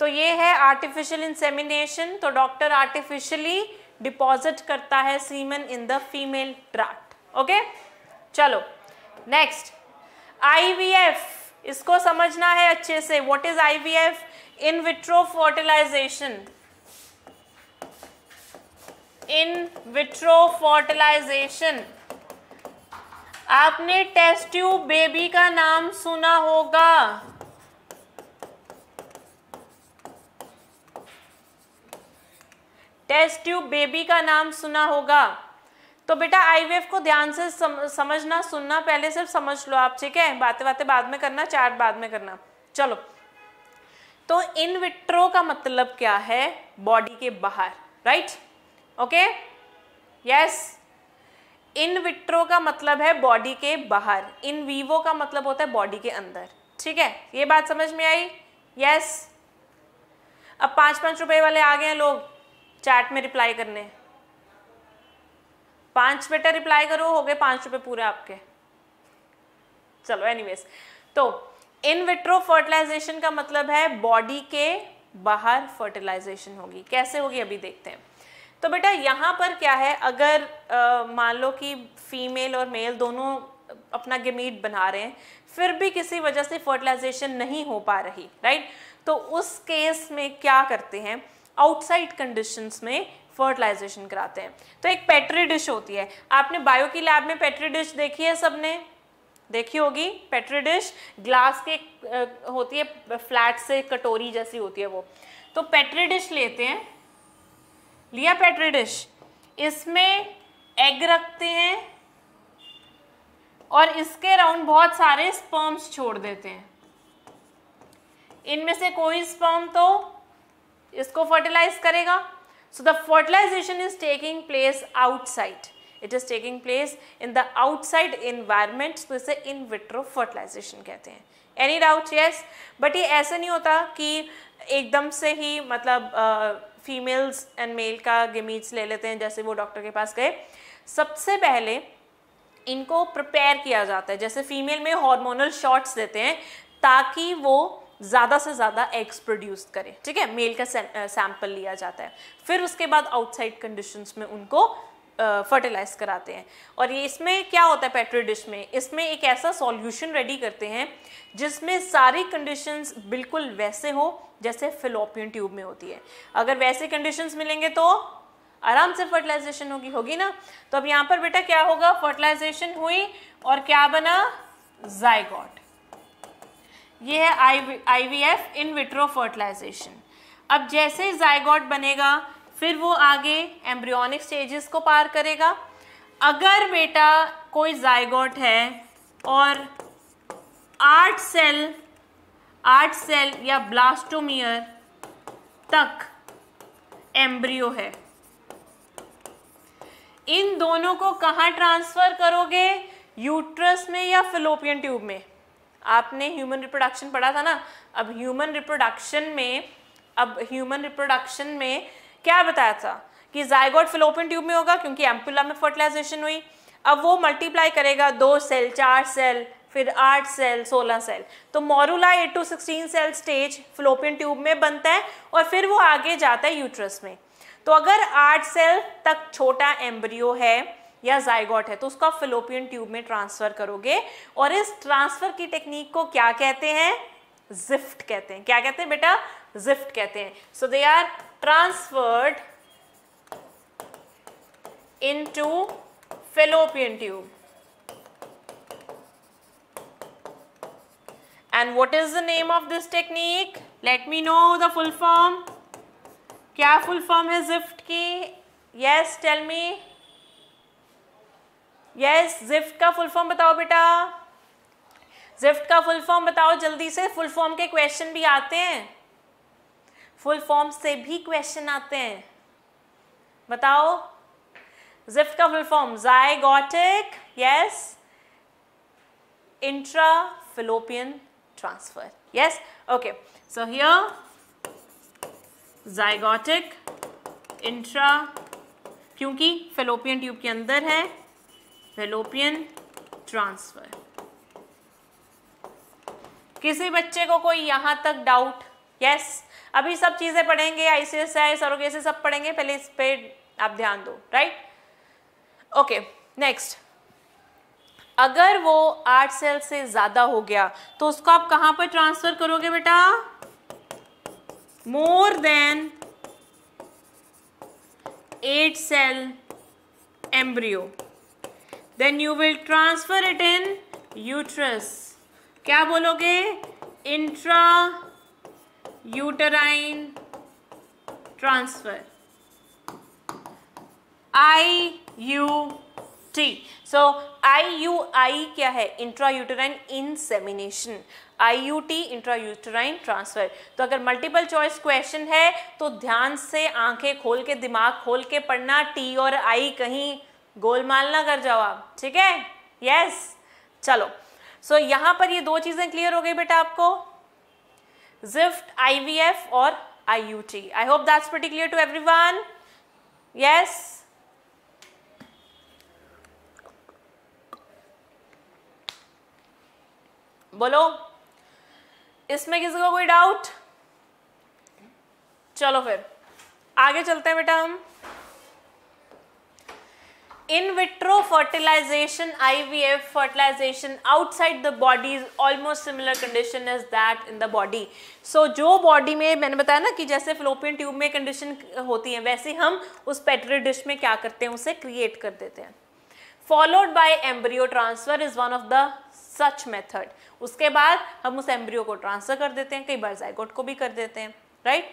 S1: तो ये है आर्टिफिशियल इंसेमिनेशन तो डॉक्टर आर्टिफिशियली डिपॉजिट करता है semen in the female tract okay चलो नेक्स्ट आईवीएफ इसको समझना है अच्छे से what is IVF in vitro fertilization in vitro fertilization आपने टेस्ट ट्यूब बेबी का नाम सुना होगा टेस्ट ट्यूब बेबी का नाम सुना होगा तो बेटा आईवीएफ को ध्यान से समझना सुनना पहले सिर्फ समझ लो आप ठीक है बातें बातें बाद में करना चार्ट बाद में करना चलो तो इन विट्रो का मतलब क्या है बॉडी के बाहर right okay yes in vitro का मतलब है बॉडी के बाहर इन वीवो का मतलब होता है बॉडी के अंदर ठीक है ये बात समझ में आई यस अब पांच पांच रुपए वाले आ गए हैं लोग चैट में रिप्लाई करने पांच बेटा रिप्लाई करो हो गए पांच रुपए पूरे आपके चलो एनीवेज तो इन विट्रो फर्टिलाइजेशन का मतलब है बॉडी के बाहर फर्टिलाइजेशन होगी कैसे होगी अभी देखते हैं तो बेटा यहाँ पर क्या है अगर मान लो कि फीमेल और मेल दोनों अपना गिमीट बना रहे हैं फिर भी किसी वजह से फर्टिलाइजेशन नहीं हो पा रही राइट तो उस केस में क्या करते हैं आउटसाइड कंडीशंस में फर्टिलाइजेशन कराते हैं तो एक पेट्री डिश होती है आपने बायो की लैब में पेट्री डिश देखी है सबने देखी होगी पेट्री डिश ग्लास के होती है फ्लैट से कटोरी जैसी होती है वो तो पेट्री डिश लेते हैं लिया पेट्री डिश इसमें एग रखते हैं और इसके राउंड बहुत सारे स्पर्म्स छोड़ देते हैं इनमें से कोई स्पर्म तो इसको फर्टिलाइज करेगा so the fertilization is taking place outside it is taking place in the outside environment तो इसे इन विट्रो फर्टिलाइजेशन कहते हैं एनी डाउट यस बट ये ऐसे नहीं होता कि एकदम से ही मतलब आ, फीमेल्स एंड मेल का गेमीट्स ले लेते हैं जैसे वो डॉक्टर के पास गए सबसे पहले इनको प्रिपेयर किया जाता है जैसे फीमेल में हार्मोनल शॉट्स देते हैं ताकि वो ज़्यादा से ज़्यादा एग्स प्रोड्यूस करें ठीक है मेल का सैंपल लिया जाता है फिर उसके बाद आउटसाइड कंडीशंस में उनको फर्टिलाइज कराते हैं और ये इसमें क्या होता है पेट्री डिश में इसमें एक ऐसा सॉल्यूशन रेडी करते हैं जिसमें सारी कंडीशंस बिल्कुल वैसे हो जैसे फिलोपियन ट्यूब में होती है अगर वैसे कंडीशंस मिलेंगे तो आराम से फर्टिलाइजेशन होगी होगी ना तो अब यहाँ पर बेटा क्या होगा फर्टिलाइजेशन हुई और क्या बना जाइगॉट ये है I I V F in vitro fertilization अब जैसे ही बनेगा फिर वो आगे एम्ब्रियोनिक स्टेजेस को पार करेगा अगर बेटा कोई जायगोट है और आठ सेल आठ सेल या ब्लास्टोमियर तक एम्ब्रियो है इन दोनों को कहाँ ट्रांसफ़र करोगे यूट्रस में या फिलोपियन ट्यूब में आपने ह्यूमन रिप्रोडक्शन पढ़ा था ना अब ह्यूमन रिप्रोडक्शन में अब ह्यूमन रिप्रोडक्शन में क्या बताया था कि जायगोट फिलोपियन ट्यूब में होगा क्योंकि एम्पुला में फर्टिलाइजेशन हुई अब वो मल्टीप्लाई करेगा दो सेल चार सेल फिर आठ सेल सोलह सेल तो morula eight to sixteen cell stage fallopian tube में बनता है और फिर वो आगे जाता है यूट्रस में तो अगर आठ सेल तक छोटा एम्ब्रियो है या जायगोट है तो उसका फिलोपियन ट्यूब में ट्रांसफर करोगे और इस ट्रांसफर की टेक्निक को क्या कहते हैं जिफ्ट कहते हैं क्या कहते हैं बेटा जिफ्ट कहते हैं so they are transferred into fallopian tube. And what is the name of this technique? Let me know the full form. क्या फुल फॉर्म है जिफ्ट की yes tell me yes ZIFT का फुल फॉर्म बताओ बेटा जिफ्ट का फुल फॉर्म बताओ जल्दी से फुल फॉर्म के क्वेश्चन भी आते हैं फुल फॉर्म से भी क्वेश्चन आते हैं बताओ जिफ्ट का full form zygotic yes intra fallopian transfer yes okay so here zygotic intra क्योंकि फेलोपियन ट्यूब के अंदर है फेलोपियन ट्रांसफर किसी बच्चे को कोई यहां तक डाउट यस अभी सब चीज़ें पढ़ेंगे आईसीएस है सब पढ़ेंगे पहले इस पर आप ध्यान दो राइट ओके नेक्स्ट अगर वो आठ सेल से ज़्यादा हो गया तो उसको आप कहां पर ट्रांसफ़र करोगे बेटा more than eight cell embryo then you will transfer it in uterus क्या बोलोगे intra uterine transfer I U T so I U I क्या है intra uterine semination I U T intra uterine transfer तो अगर मल्टीपल चॉइस क्वेश्चन है तो ध्यान से आंखें खोल के दिमाग खोल के पढ़ना टी और आई कहीं गोलमाल ना कर जाओ आप ठीक है यस yes. चलो सो so, यहां पर ये दो चीज़ें क्लियर हो गई बेटा आपको ZIFT, IVF or IUT. I hope that's pretty clear to everyone. Yes? बोलो इसमें किसी को कोई डाउट चलो फिर आगे चलते हैं बेटा हम in vitro fertilization I V F fertilization outside the body is almost similar condition is that in the body so जो बॉडी में मैंने बताया ना कि जैसे फ्लोपियन ट्यूब में कंडीशन होती है वैसे हम उस पेट्री डिश में क्या करते हैं उसे क्रिएट कर देते हैं followed by embryo transfer is one of the such method उसके बाद हम उस एम्ब्रियो को ट्रांसफर कर देते हैं कई बार जायकोट को भी कर देते हैं right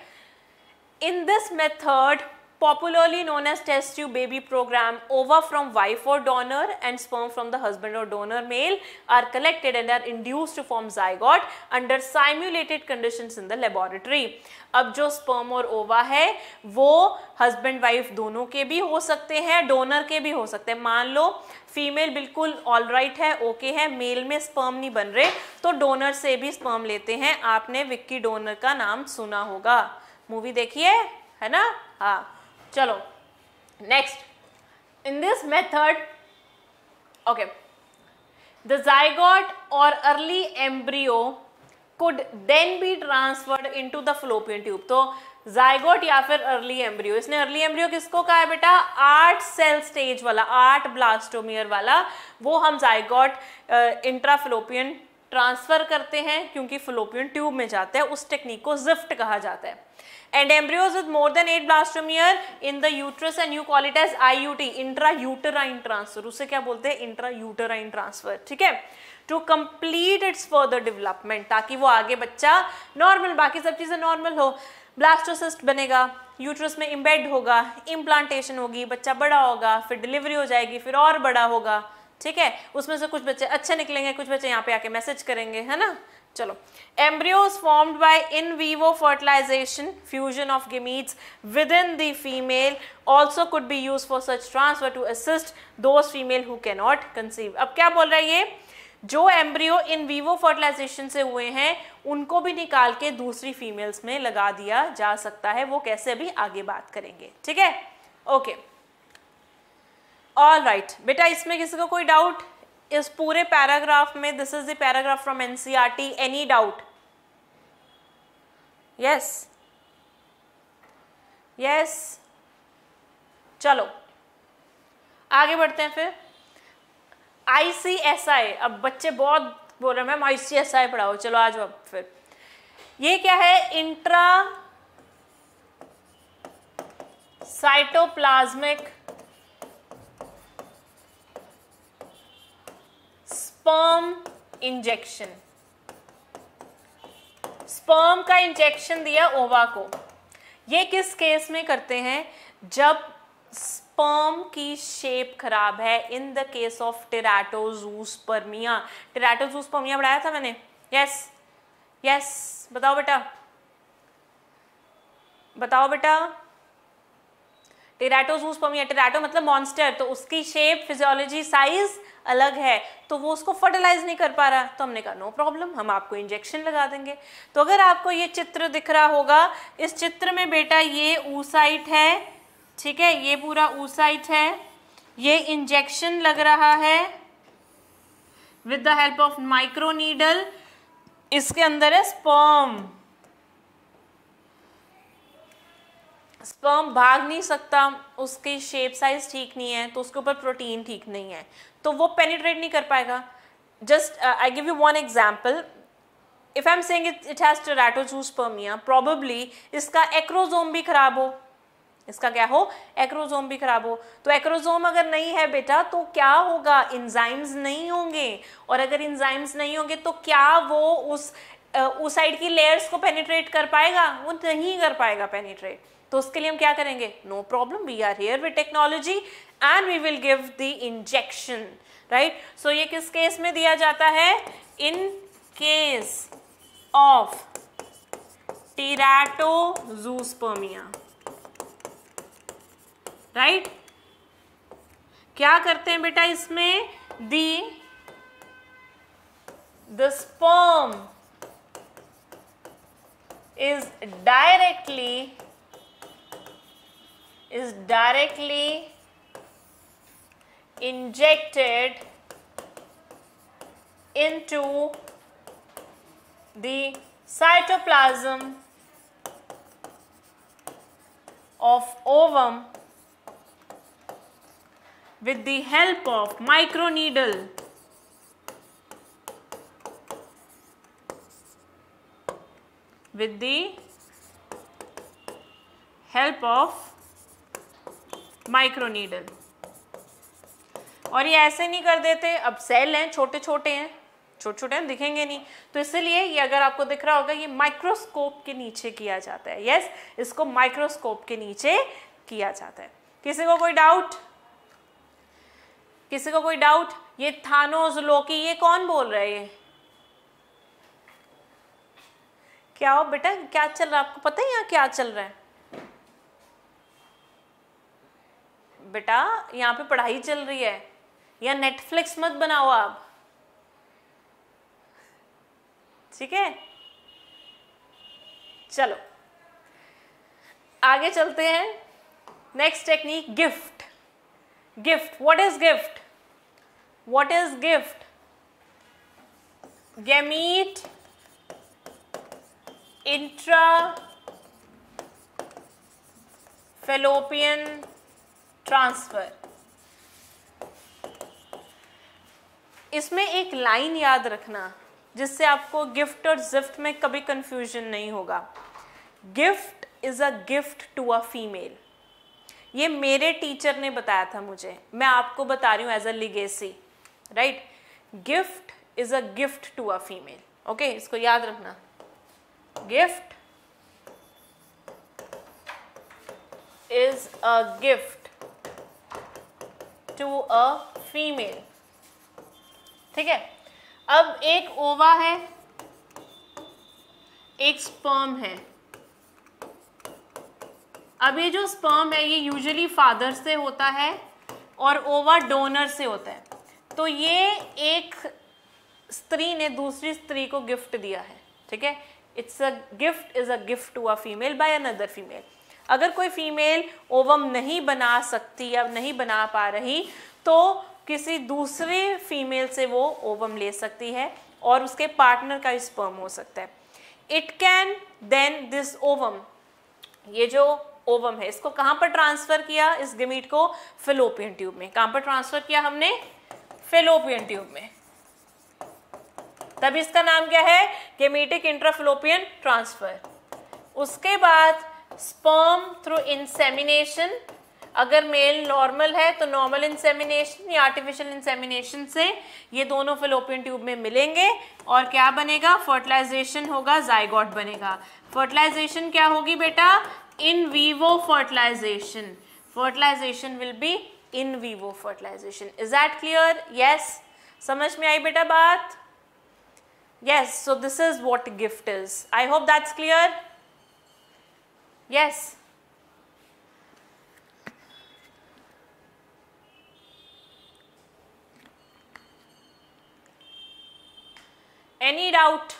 S1: in this method popularly known as test tube baby program ova from wife or donor and sperm from the husband or donor male are collected and are induced to form zygote under simulated conditions in the laboratory अब जो sperm और ova है वो husband wife दोनों के भी हो सकते हैं donor के भी हो सकते हैं मान लो फीमेल बिल्कुल ऑल राइट right है ओके okay है मेल में स्पर्म नहीं बन रहे तो डोनर से भी स्पर्म लेते हैं आपने विक्की डोनर का नाम सुना होगा मूवी देखी है है ना हाँ चलो next in this method okay the और early embryo could then be transferred into the fallopian tube तो जाइगोट या फिर अर्ली एम्ब्रियो इसने अर्ली एम्ब्रियो किसको कहा है बेटा आठ सेल स्टेज वाला आठ ब्लास्टोमियर वाला वो हम जाइगोट इंट्राफिलोपियन ट्रांसफर करते हैं क्योंकि फिलोपियन ट्यूब में जाते हैं उस टेक्निक को जिफ्ट कहा जाता है and embryos with more than eight blastomere in the uterus and you call it as T intra uterine transfer उसे क्या बोलते हैं इंट्रा यूटराइन ट्रांसफर ठीक है to complete its further development ताकि वो आगे बच्चा नॉर्मल बाकी सब चीज़ें नॉर्मल हो ब्लास्टोसिस्ट बनेगा यूट्रस में इम्बेड होगा इम्प्लांटेशन होगी बच्चा बड़ा होगा फिर डिलीवरी हो जाएगी फिर और बड़ा होगा ठीक है उसमें से कुछ बच्चे अच्छे निकलेंगे कुछ बच्चे यहाँ पे आके मैसेज करेंगे है ना चलो embryos form by in vivo fertilization fusion of gametes within the female also could be use for such transfer to assist those female who cannot conceive अब क्या बोल रहा है ये जो एम्ब्रियो इन वीवो फर्टिलाइजेशन से हुए हैं उनको भी निकाल के दूसरी फीमेल्स में लगा दिया जा सकता है वो कैसे अभी आगे बात करेंगे ठीक है ओके ऑल राइट बेटा इसमें किसी को कोई डाउट इस पूरे पैराग्राफ में this is the paragraph from NCERT any doubt yes yes चलो आगे बढ़ते हैं फिर आईसीएसआई अब बच्चे बहुत बोल रहे हैं मैम आईसीएसआई पढ़ाओ चलो आज अब फिर ये क्या है intra cytoplasmic sperm injection sperm का इंजेक्शन दिया ओवा को ये किस केस में करते हैं जब स्पर्म की शेप खराब है in the case of teratozoospermia बढ़ाया था मैंने यस यस बताओ बेटा बताओ बेटा टेराटोजूस टेराटो मतलब मॉन्स्टर तो उसकी शेप फिजियोलॉजी साइज अलग है तो वो उसको फर्टिलाइज नहीं कर पा रहा तो हमने कहा नो प्रॉब्लम हम आपको इंजेक्शन लगा देंगे तो अगर आपको ये चित्र दिख रहा होगा इस चित्र में बेटा ये ऊसाइट है ठीक है ये पूरा ऊसाइट है ये इंजेक्शन लग रहा है with the help of microneedle इसके अंदर है स्पॉम स्पर्म भाग नहीं सकता उसकी शेप साइज ठीक नहीं है तो उसके ऊपर प्रोटीन ठीक नहीं है तो वो पेनिट्रेट नहीं कर पाएगा just I give you one example if I am saying it it zoospermia probably इसका एक्रोजोम भी खराब हो इसका क्या हो एक्रोजोम भी खराब हो तो एक्रोजोम अगर नहीं है बेटा तो क्या होगा इंजाइम्स नहीं होंगे और अगर इंजाइम्स नहीं होंगे तो क्या वो उस uh, उस साइड की लेयर्स को पेनिट्रेट कर पाएगा वो नहीं कर पाएगा पेनिट्रेट तो उसके लिए हम क्या करेंगे no problem we are here with technology and we will give the injection right so ये किस केस में दिया जाता है in case of teratozoospermia right क्या करते हैं बेटा इसमें the the sperm is directly is directly injected into the cytoplasm of ovum with the help of microneedle. with the help of microneedle और ये ऐसे नहीं कर देते अब सेल हैं छोटे छोटे हैं छोटे छोटे हैं दिखेंगे नहीं तो इसलिए ये अगर आपको दिख रहा होगा ये माइक्रोस्कोप के नीचे किया जाता है यस इसको माइक्रोस्कोप के नीचे किया जाता है किसी को कोई डाउट किसी को कोई डाउट ये थानोज लोकी ये कौन बोल रहे हैं क्या हो बेटा क्या चल रहा है आपको पता है यहाँ क्या चल रहा है बेटा यहाँ पे पढ़ाई चल रही है या नेटफ्लिक्स मत बनाओ आप ठीक है चलो आगे चलते हैं next technique GIFT GIFT what is GIFT what is GIFT gamete intra fallopian transfer इसमें एक लाइन याद रखना जिससे आपको गिफ्ट और जिफ्ट में कभी कंफ्यूजन नहीं होगा GIFT is a gift to a female ये मेरे टीचर ने बताया था मुझे मैं आपको बता रही हूं as a legacy right GIFT is a gift to a female okay इसको याद रखना GIFT is a gift to a female ठीक है अब एक ओवा है एक स्पर्म है अब ये जो स्पर्म है ये यूजुअली फादर से होता है और ओवा डोनर से होता है तो ये एक स्त्री ने दूसरी स्त्री को गिफ्ट दिया है ठीक है it's a GIFT is a gift to a female by another female अगर कोई फीमेल ओवम नहीं बना सकती या नहीं बना पा रही तो किसी दूसरे फीमेल से वो ओवम ले सकती है और उसके पार्टनर का स्पर्म हो सकता है it can then this ovum ये जो ओवम है इसको कहाँ पर ट्रांसफर किया इस गमीट को फिलोपियन ट्यूब में कहाँ पर ट्रांसफर किया हमने फिलोपियन ट्यूब में तब इसका नाम क्या है गेमेटिक इंट्राफिलोपियन ट्रांसफर उसके बाद स्पर्म थ्रू इंसेमिनेशन अगर मेल नॉर्मल है तो नॉर्मल इंसेमिनेशन या आर्टिफिशियल इंसेमिनेशन से ये दोनों फिलोपियन ट्यूब में मिलेंगे और क्या बनेगा फर्टिलाइजेशन होगा जाइगॉट बनेगा फर्टिलाइजेशन क्या होगी बेटा in vivo fertilization fertilization will be in vivo fertilization is that clear yes समझ में आई बेटा बात yes so this is what GIFT is I hope that's clear Yes. Any doubt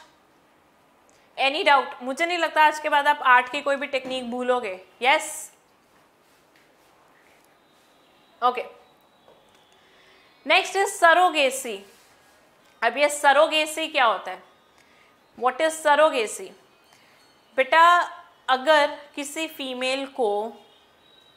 S1: any doubt मुझे नहीं लगता आज के बाद आप आर्ट की कोई भी टेक्निक भूलोगे yes okay next is surrogacy अब ये सरोगेसी क्या होता है वॉट इज सरोगेसी बेटा अगर किसी फीमेल को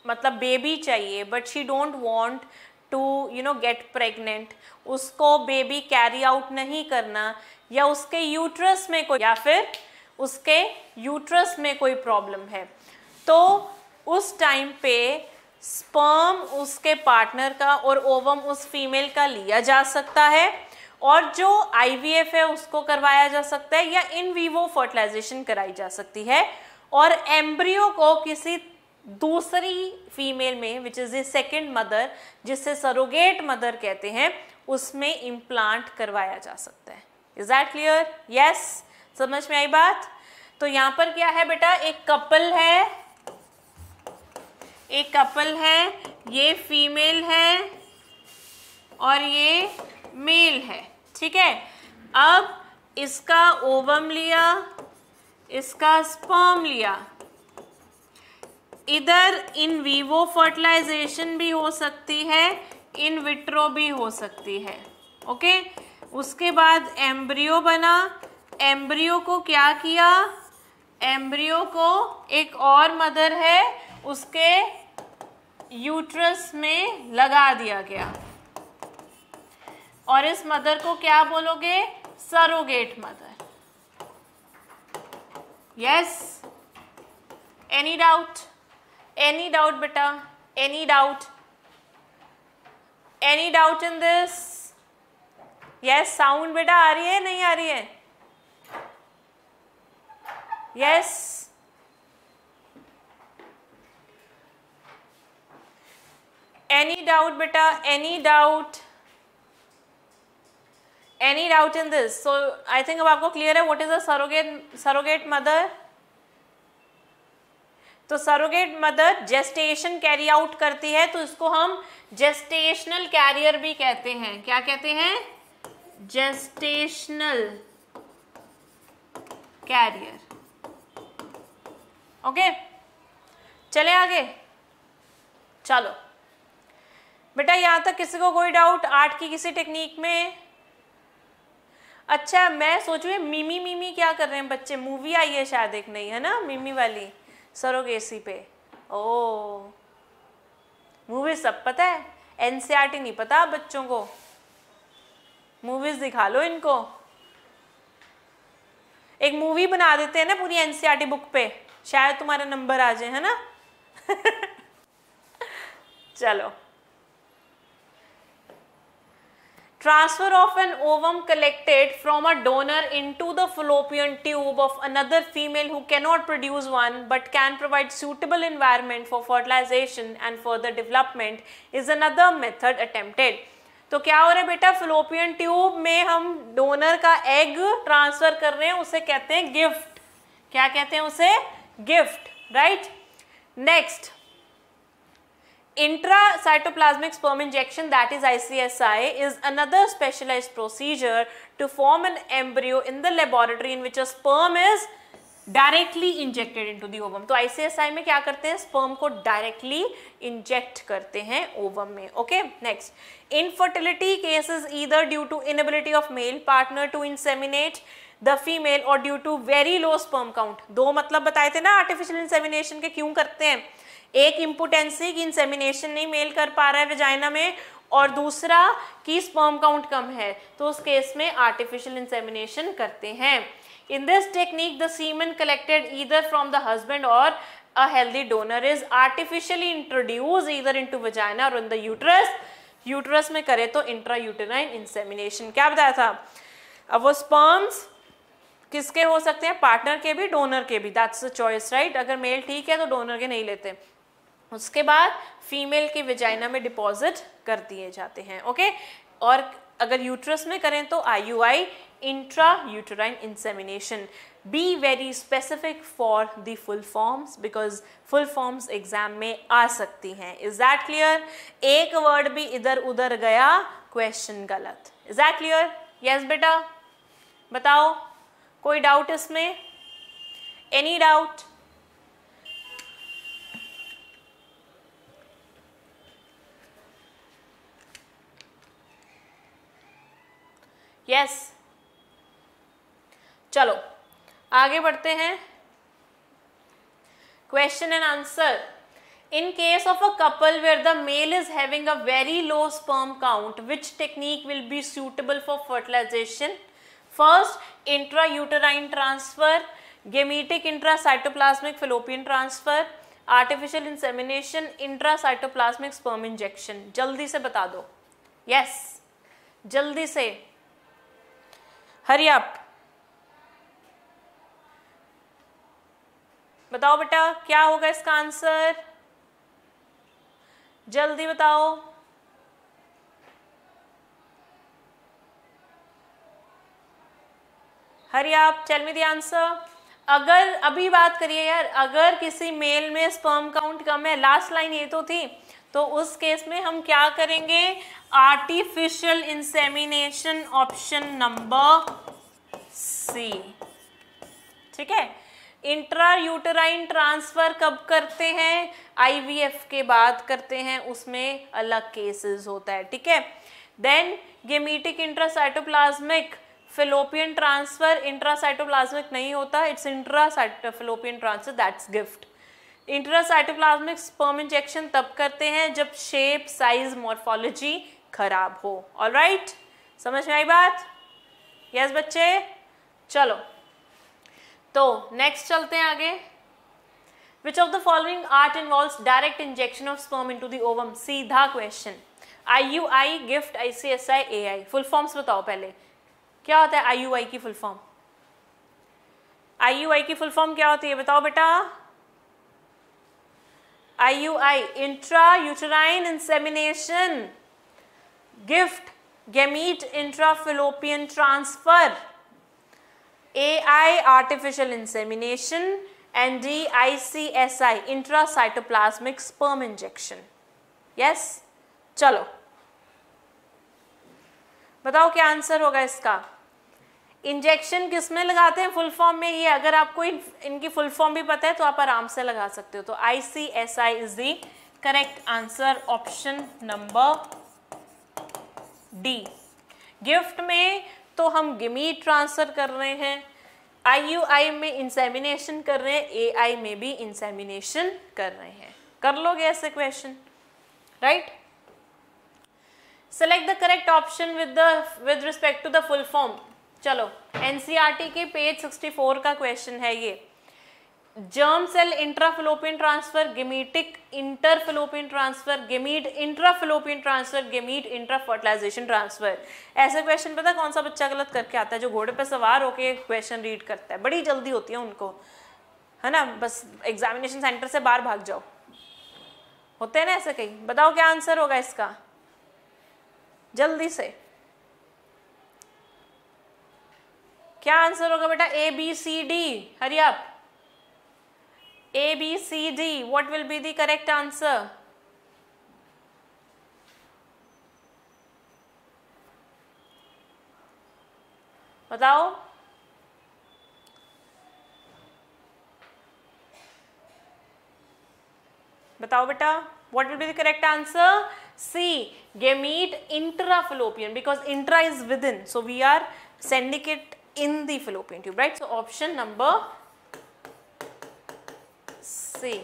S1: मतलब बेबी चाहिए but she don't want to you know get pregnant उसको बेबी कैरी आउट नहीं करना या उसके यूट्रस में कोई या फिर उसके यूट्रस में कोई प्रॉब्लम है तो उस टाइम पे स्पर्म उसके पार्टनर का और ओवम उस फीमेल का लिया जा सकता है और जो आईवीएफ है उसको करवाया जा सकता है या इन वीवो फर्टिलाइजेशन कराई जा सकती है और एम्ब्रियो को किसी दूसरी फीमेल में which is a second mother जिसे सरोगेट मदर कहते हैं उसमें इम्प्लांट करवाया जा सकता है इज दैट क्लियर यस समझ में आई बात तो यहां पर क्या है बेटा एक कपल है एक कपल है ये फीमेल है और ये मेल है ठीक है अब इसका ओवम लिया इसका स्पर्म लिया इधर इन वीवो फर्टिलाइजेशन भी हो सकती है इन विट्रो भी हो सकती है ओके उसके बाद एम्ब्रियो बना एम्ब्रियो को क्या किया एम्ब्रियो को एक और मदर है उसके यूट्रस में लगा दिया गया और इस मदर को क्या बोलोगे surrogate mother yes any doubt any doubt बेटा any doubt any doubt in this yes sound बेटा आ रही है नहीं आ रही है यस एनी डाउट बेटा any doubt any doubt in this so I think अब आपको क्लियर है what is a surrogate mother तो surrogate mother gestation carry out करती है तो इसको हम जेस्टेशनल कैरियर भी कहते हैं क्या कहते हैं जेस्टेशनल कैरियर ओके चले आगे चलो बेटा यहां तक किसी को कोई डाउट आर्ट की किसी टेक्निक में अच्छा मैं सोच रही मिमी मिमी क्या कर रहे हैं बच्चे मूवी आई है शायद एक नहीं है ना मिमी वाली सरोगेसी पे ओ मूवी सब पता है एनसीईआरटी e नहीं पता बच्चों को मूवीज दिखा लो इनको एक मूवी बना देते हैं ना पूरी एनसीईआरटी बुक e पे शायद तुम्हारा नंबर आ जाए है ना चलो transfer of an ovum collected from a donor into the fallopian tube of another female who cannot produce one but can provide suitable environment for fertilization and further development is another method attempted तो क्या हो रहा है बेटा फिलोपियन ट्यूब में हम डोनर का एग ट्रांसफर कर रहे हैं उसे कहते हैं गिफ्ट क्या कहते हैं उसे GIFT right next Intracytoplasmic sperm injection that is ICSI is another specialized procedure to form an embryo in the laboratory in which a sperm is directly injected into the ovum तो आईसीएसआई में क्या करते हैं स्पर्म को डायरेक्टली इंजेक्ट करते हैं ओवम में okay next infertility cases either due to inability of male partner to inseminate the female or due to very low sperm count दो मतलब बताए थे ना आर्टिफिशियल इंसेमिनेशन के क्यों करते हैं एक इम्पोटेंसी की इंसेमिनेशन नहीं मेल कर पा रहा है वेजाइना में और दूसरा कि स्पर्म काउंट कम है तो उस केस में आर्टिफिशियल इंसेमिनेशन करते हैं in this technique the semen collected either from the husband or a healthy donor is artificially introduced either into vagina or in the uterus uterus में करें तो इंट्रा intrauterine इंसेमिनेशन क्या बताया था अब वो sperms किसके हो सकते हैं पार्टनर के भी डोनर के भी दैट्स द चॉइस राइट अगर मेल ठीक है तो डोनर के नहीं लेते उसके बाद फीमेल के विजाइना में डिपॉजिट कर दिए जाते हैं ओके और अगर यूट्रस में करें तो I U I intra uterine insemination be very specific for the full forms because full forms exam में आ सकती हैं इज दैट क्लियर एक वर्ड भी इधर उधर गया क्वेश्चन गलत इज दैट क्लियर यस बेटा बताओ कोई डाउट इसमें एनी डाउट यस चलो आगे बढ़ते हैं question and answer in case of a couple where the male is having a very low sperm count which technique will be suitable for fertilization first intra intrauterine transfer gametic intracytoplasmic fallopian transfer artificial insemination intra intracytoplasmic sperm injection जल्दी से बता दो यस yes. जल्दी से हरी आप बताओ बेटा क्या होगा इसका आंसर जल्दी बताओ हरी आप चल मे दी आंसर अगर अभी बात करिए यार अगर किसी मेल में स्पर्म काउंट कम है लास्ट लाइन ये तो थी तो उस केस में हम क्या करेंगे artificial insemination option number C ठीक है इंट्रा यूटराइन ट्रांसफर कब करते हैं आईवीएफ के बाद करते हैं उसमें अलग केसेस होता है ठीक है then gametic intracytoplasmic fallopian transfer intracytoplasmic नहीं होता it's intracyte fallopian transfer that's GIFT intracytoplasmic sperm injection तब करते हैं जब शेप साइज मॉर्फोलॉजी खराब हो ऑल राइट समझ में आई बात यस बच्चे चलो तो नेक्स्ट चलते हैं आगे which of the following ART involve direct injection of sperm into the ovum सीधा question I U I GIFT I C S I A I full forms बताओ पहले क्या होता है आई यू आई की full form I U I की फुल फॉर्म क्या होती है बताओ बेटा I U I intra uterine insemination GIFT gamete intrafallopian transfer A I artificial insemination and D I C S I intracytoplasmic sperm injection yes चलो बताओ क्या आंसर होगा इसका इंजेक्शन किस में लगाते हैं फुल फॉर्म में ये अगर आपको इन, इनकी फुल फॉर्म भी पता है तो आप आराम से लगा सकते हो तो I C S I is the correct answer option number D GIFT में तो हम गिमी ट्रांसफ़र कर रहे हैं आई यू आई में इंसेमिनेशन कर रहे हैं ए आई में भी इंसेमिनेशन कर रहे हैं कर लोगे ऐसे question right select the correct option with the with respect to the full form चलो एनसीआरटी के पेज 64 का क्वेश्चन है ये germ cell intrafallopian transfer gametic interfallopian transfer gamete intrafallopian transfer gamete intrafertilization transfer ऐसे क्वेश्चन पता कौन सा बच्चा गलत करके आता है जो घोड़े पे सवार होके क्वेश्चन रीड करता है बड़ी जल्दी होती है उनको है ना बस एग्जामिनेशन सेंटर से बाहर भाग जाओ होते हैं ना ऐसे कहीं बताओ क्या आंसर होगा इसका जल्दी से क्या आंसर होगा बेटा A B C D Haryana A, B, C, D. What will be the correct answer? बताओ बताओ बेटा what will be the correct answer c gamete intrafallopian because intra is within so we are sending it in the fallopian tube right so option number सी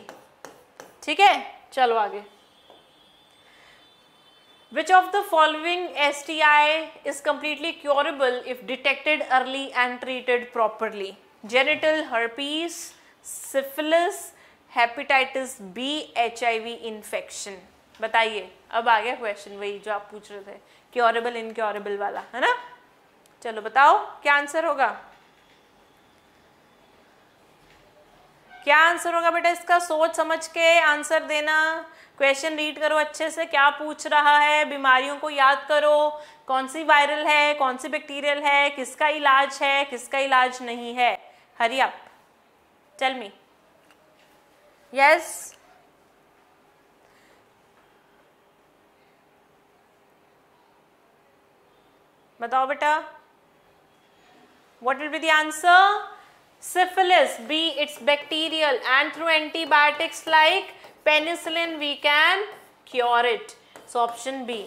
S1: ठीक है चलो आगे which of the following S T I is completely curable if detected early and treated properly genital herpes syphilis hepatitis B H I V infection बताइए अब आ गया क्वेश्चन वही जो आप पूछ रहे थे क्योरेबल इनक्योरेबल वाला है ना चलो बताओ क्या आंसर होगा क्या आंसर होगा बेटा इसका सोच समझ के आंसर देना क्वेश्चन रीड करो अच्छे से क्या पूछ रहा है बीमारियों को याद करो कौन सी वायरल है कौन सी बैक्टीरियल है किसका इलाज है किसका इलाज नहीं है हरी अप चल मी यस बताओ बेटा what will be the answer syphilis b it's bacterial and through antibiotics like penicillin we can cure it so option b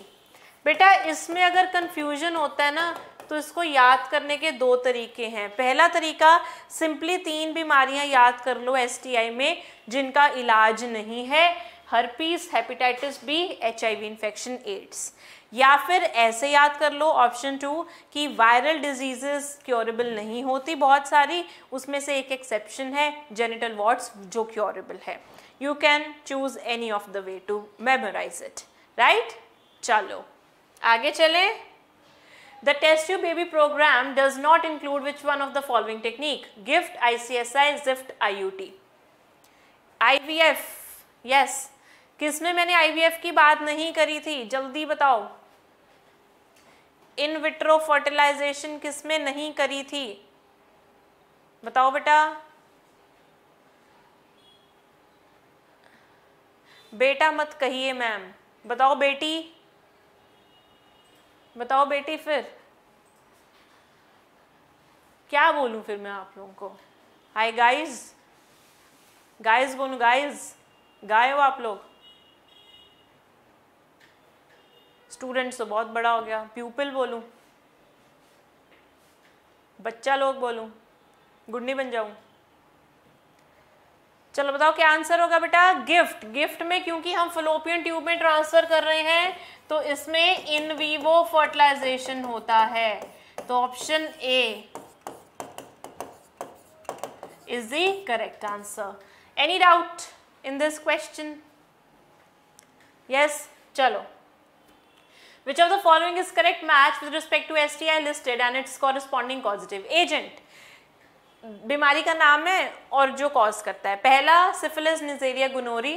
S1: बेटा इसमें अगर कंफ्यूजन होता है ना तो इसको याद करने के दो तरीके हैं पहला तरीका सिंपली तीन बीमारियां याद कर लो एस में जिनका इलाज नहीं है herpes hepatitis B H I V infection AIDS या फिर ऐसे याद कर लो ऑप्शन टू कि वायरल डिजीजेस क्योरेबल नहीं होती बहुत सारी उसमें से एक एक्सेप्शन है जेनिटल वॉर्ड्स जो क्योरेबल है you can choose any of the way to memorize it right चलो आगे चले include which one of the following technique GIFT I C S I ZIFT I U T I V F yes किसमें मैंने एफ की बात नहीं करी थी जल्दी बताओ इन विट्रो फर्टिलाइजेशन किसमें नहीं करी थी बताओ बेटा बेटा मत कहिए मैम बताओ बेटी बताओ बेटी फिर क्या बोलूं फिर मैं आप लोगों को हाय गाइस गाइस बोलू गाइस गाय हो आप लोग स्टूडेंट्स तो बहुत बड़ा हो गया प्यूपल बोलूं बच्चा लोग बोलूं गुडनी बन जाऊं चलो बताओ क्या आंसर होगा बेटा गिफ्ट गिफ्ट में क्योंकि हम फलोपियन ट्यूब में ट्रांसफर कर रहे हैं तो इसमें इन वीवो फर्टिलाइजेशन होता है तो option A is the correct answer any doubt in this question yes चलो Which of the following is correct match with respect to STI listed and its corresponding causative agent? बीमारी का नाम है और जो कॉज करता है पहला syphilis Neisseria gonorrhoeae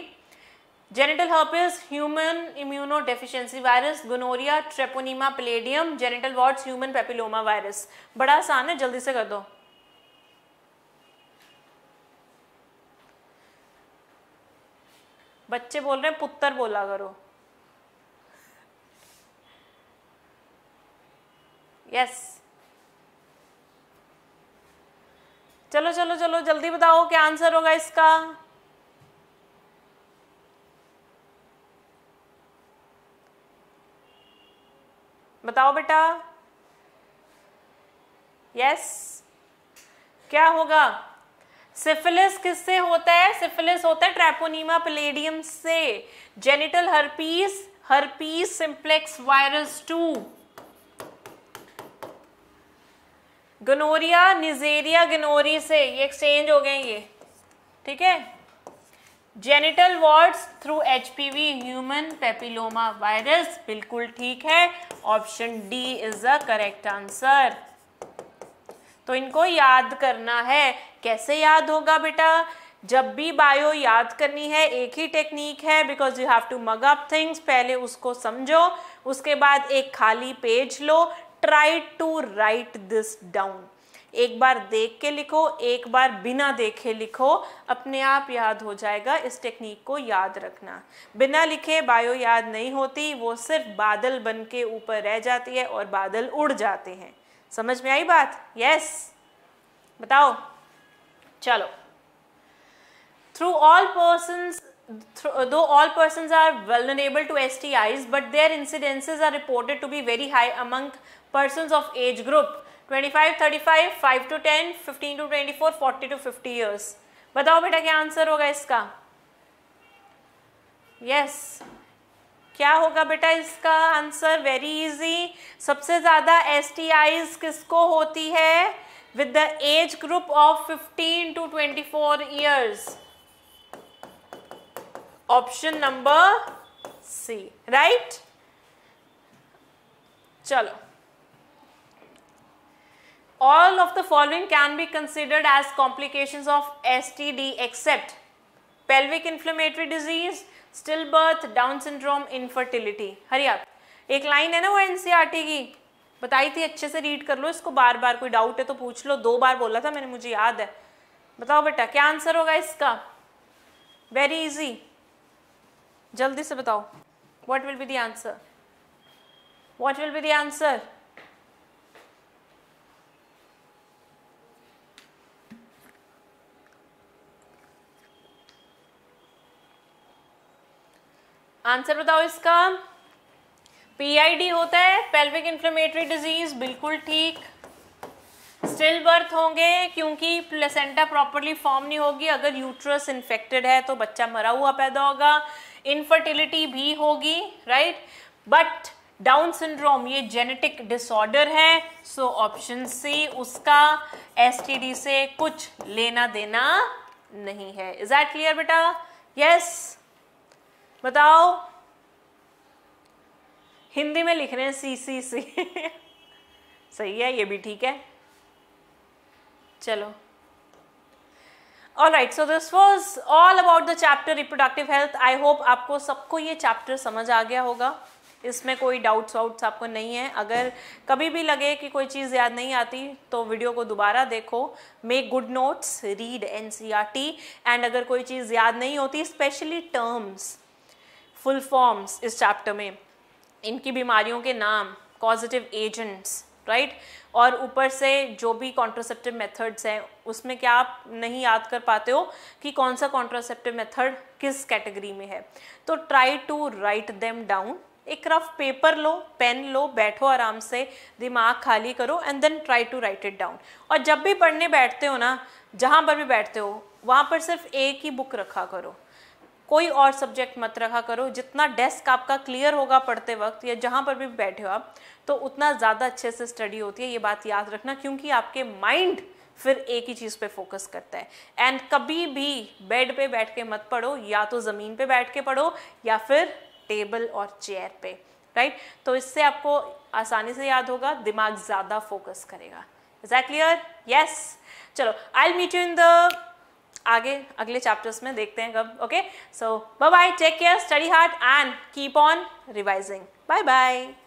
S1: genital herpes human immuno deficiency virus gonorrhoea Treponema pallidum genital warts human papilloma virus बड़ा आसान है जल्दी से कर दो बच्चे बोल रहे हैं पुत्र बोला करो यस चलो चलो चलो जल्दी बताओ क्या आंसर होगा इसका बताओ बेटा यस क्या होगा सिफिलिस किससे होता है सिफिलिस होता है ट्रैपोनीमा प्लेडियम से genital herpes herpes simplex virus two gonorrhoea Neisseria gonorrhoeae से ये एक्सचेंज हो गए ये ठीक है genital warts through H P V human papilloma virus बिल्कुल ठीक है option D is the correct answer तो इनको याद करना है कैसे याद होगा बेटा जब भी बायो याद करनी है एक ही टेक्निक है because you have to mug up things पहले उसको समझो उसके बाद एक खाली पेज लो try to write this down एक बार देख के लिखो एक बार बिना देखे लिखो अपने आप याद हो जाएगा इस टेक्निक को याद रखना बिना लिखे बायो याद नहीं होती वो सिर्फ बादल बन के ऊपर रह जाती है और बादल उड़ जाते हैं समझ में आई बात यस बताओ चलो through all person though all person are vulnerable to S T Is but their incidences are reported to be very high among persons of age group 25, 35, 5 to 10, 15 to 24, 40 to 50 years. बताओ बेटा क्या आंसर होगा इसका यस yes. क्या होगा बेटा इसका आंसर वेरी इजी सबसे ज़्यादा एस किसको होती है with the age group of 15 to 24 years option number C right चलो all of the following can be considered as complications of STD except pelvic inflammatory disease, stillbirth, Down syndrome, infertility. hurry up ek line hai na wo ncrt ki बताई थी अच्छे से रीड कर लो इसको बार बार कोई डाउट है तो पूछ लो दो बार बोला था मैंने मुझे याद है बताओ बेटा क्या आंसर होगा इसका वेरी इजी जल्दी से बताओ what will be the answer what will be the answer answer बताओ इसका पीआईडी होता है पेल्विक इन्फ्लेमेटरी डिजीज बिल्कुल ठीक स्टिल बर्थ होंगे क्योंकि प्लेसेंटा प्रॉपरली फॉर्म नहीं होगी अगर यूट्रस इन्फेक्टेड है तो बच्चा मरा हुआ पैदा होगा इनफर्टिलिटी भी होगी राइट बट डाउन सिंड्रोम ये जेनेटिक डिसऑर्डर है सो ऑप्शन सी उसका एसटीडी से कुछ लेना देना नहीं है इज दैट क्लियर बेटा यस yes. बताओ हिंदी में लिख रहे हैं सी सी सी सही है ये भी ठीक है चलो all right so this was all about the chapter reproductive health I hope आपको सबको ये चैप्टर समझ आ गया होगा इसमें कोई डाउट्स वाउट्स आपको नहीं है अगर कभी भी लगे कि कोई चीज़ याद नहीं आती तो वीडियो को दोबारा देखो make good notes read N C R T and अगर कोई चीज़ याद नहीं होती स्पेशली टर्म्स फुल फॉर्म्स इस चैप्टर में इनकी बीमारियों के नाम पॉजिटिव एजेंट्स राइट और ऊपर से जो भी कॉन्ट्रोसेप्टिव मेथड्स हैं उसमें क्या आप नहीं याद कर पाते हो कि कौन सा कॉन्ट्रोसेप्टिव मेथड किस कैटेगरी में है तो try to write them down एक रफ पेपर लो पेन लो बैठो आराम से दिमाग खाली करो and then try to write it down और जब भी पढ़ने बैठते हो ना जहाँ पर भी बैठते हो वहाँ पर सिर्फ एक ही बुक रखा करो कोई और सब्जेक्ट मत रखा करो जितना डेस्क आपका क्लियर होगा पढ़ते वक्त या जहाँ पर भी बैठे हो आप तो उतना ज़्यादा अच्छे से स्टडी होती है ये बात याद रखना क्योंकि आपके माइंड फिर एक ही चीज़ पे फोकस करता है एंड कभी भी बेड पे बैठ के मत पढ़ो या तो ज़मीन पे बैठ के पढ़ो या फिर टेबल और चेयर पे राइट तो इससे आपको आसानी से याद होगा दिमाग ज़्यादा फोकस करेगा इज दैट क्लियर यस चलो I meet you in the आगे अगले चैप्टर्स में देखते हैं कब okay so bye bye take care study hard and keep on revising bye bye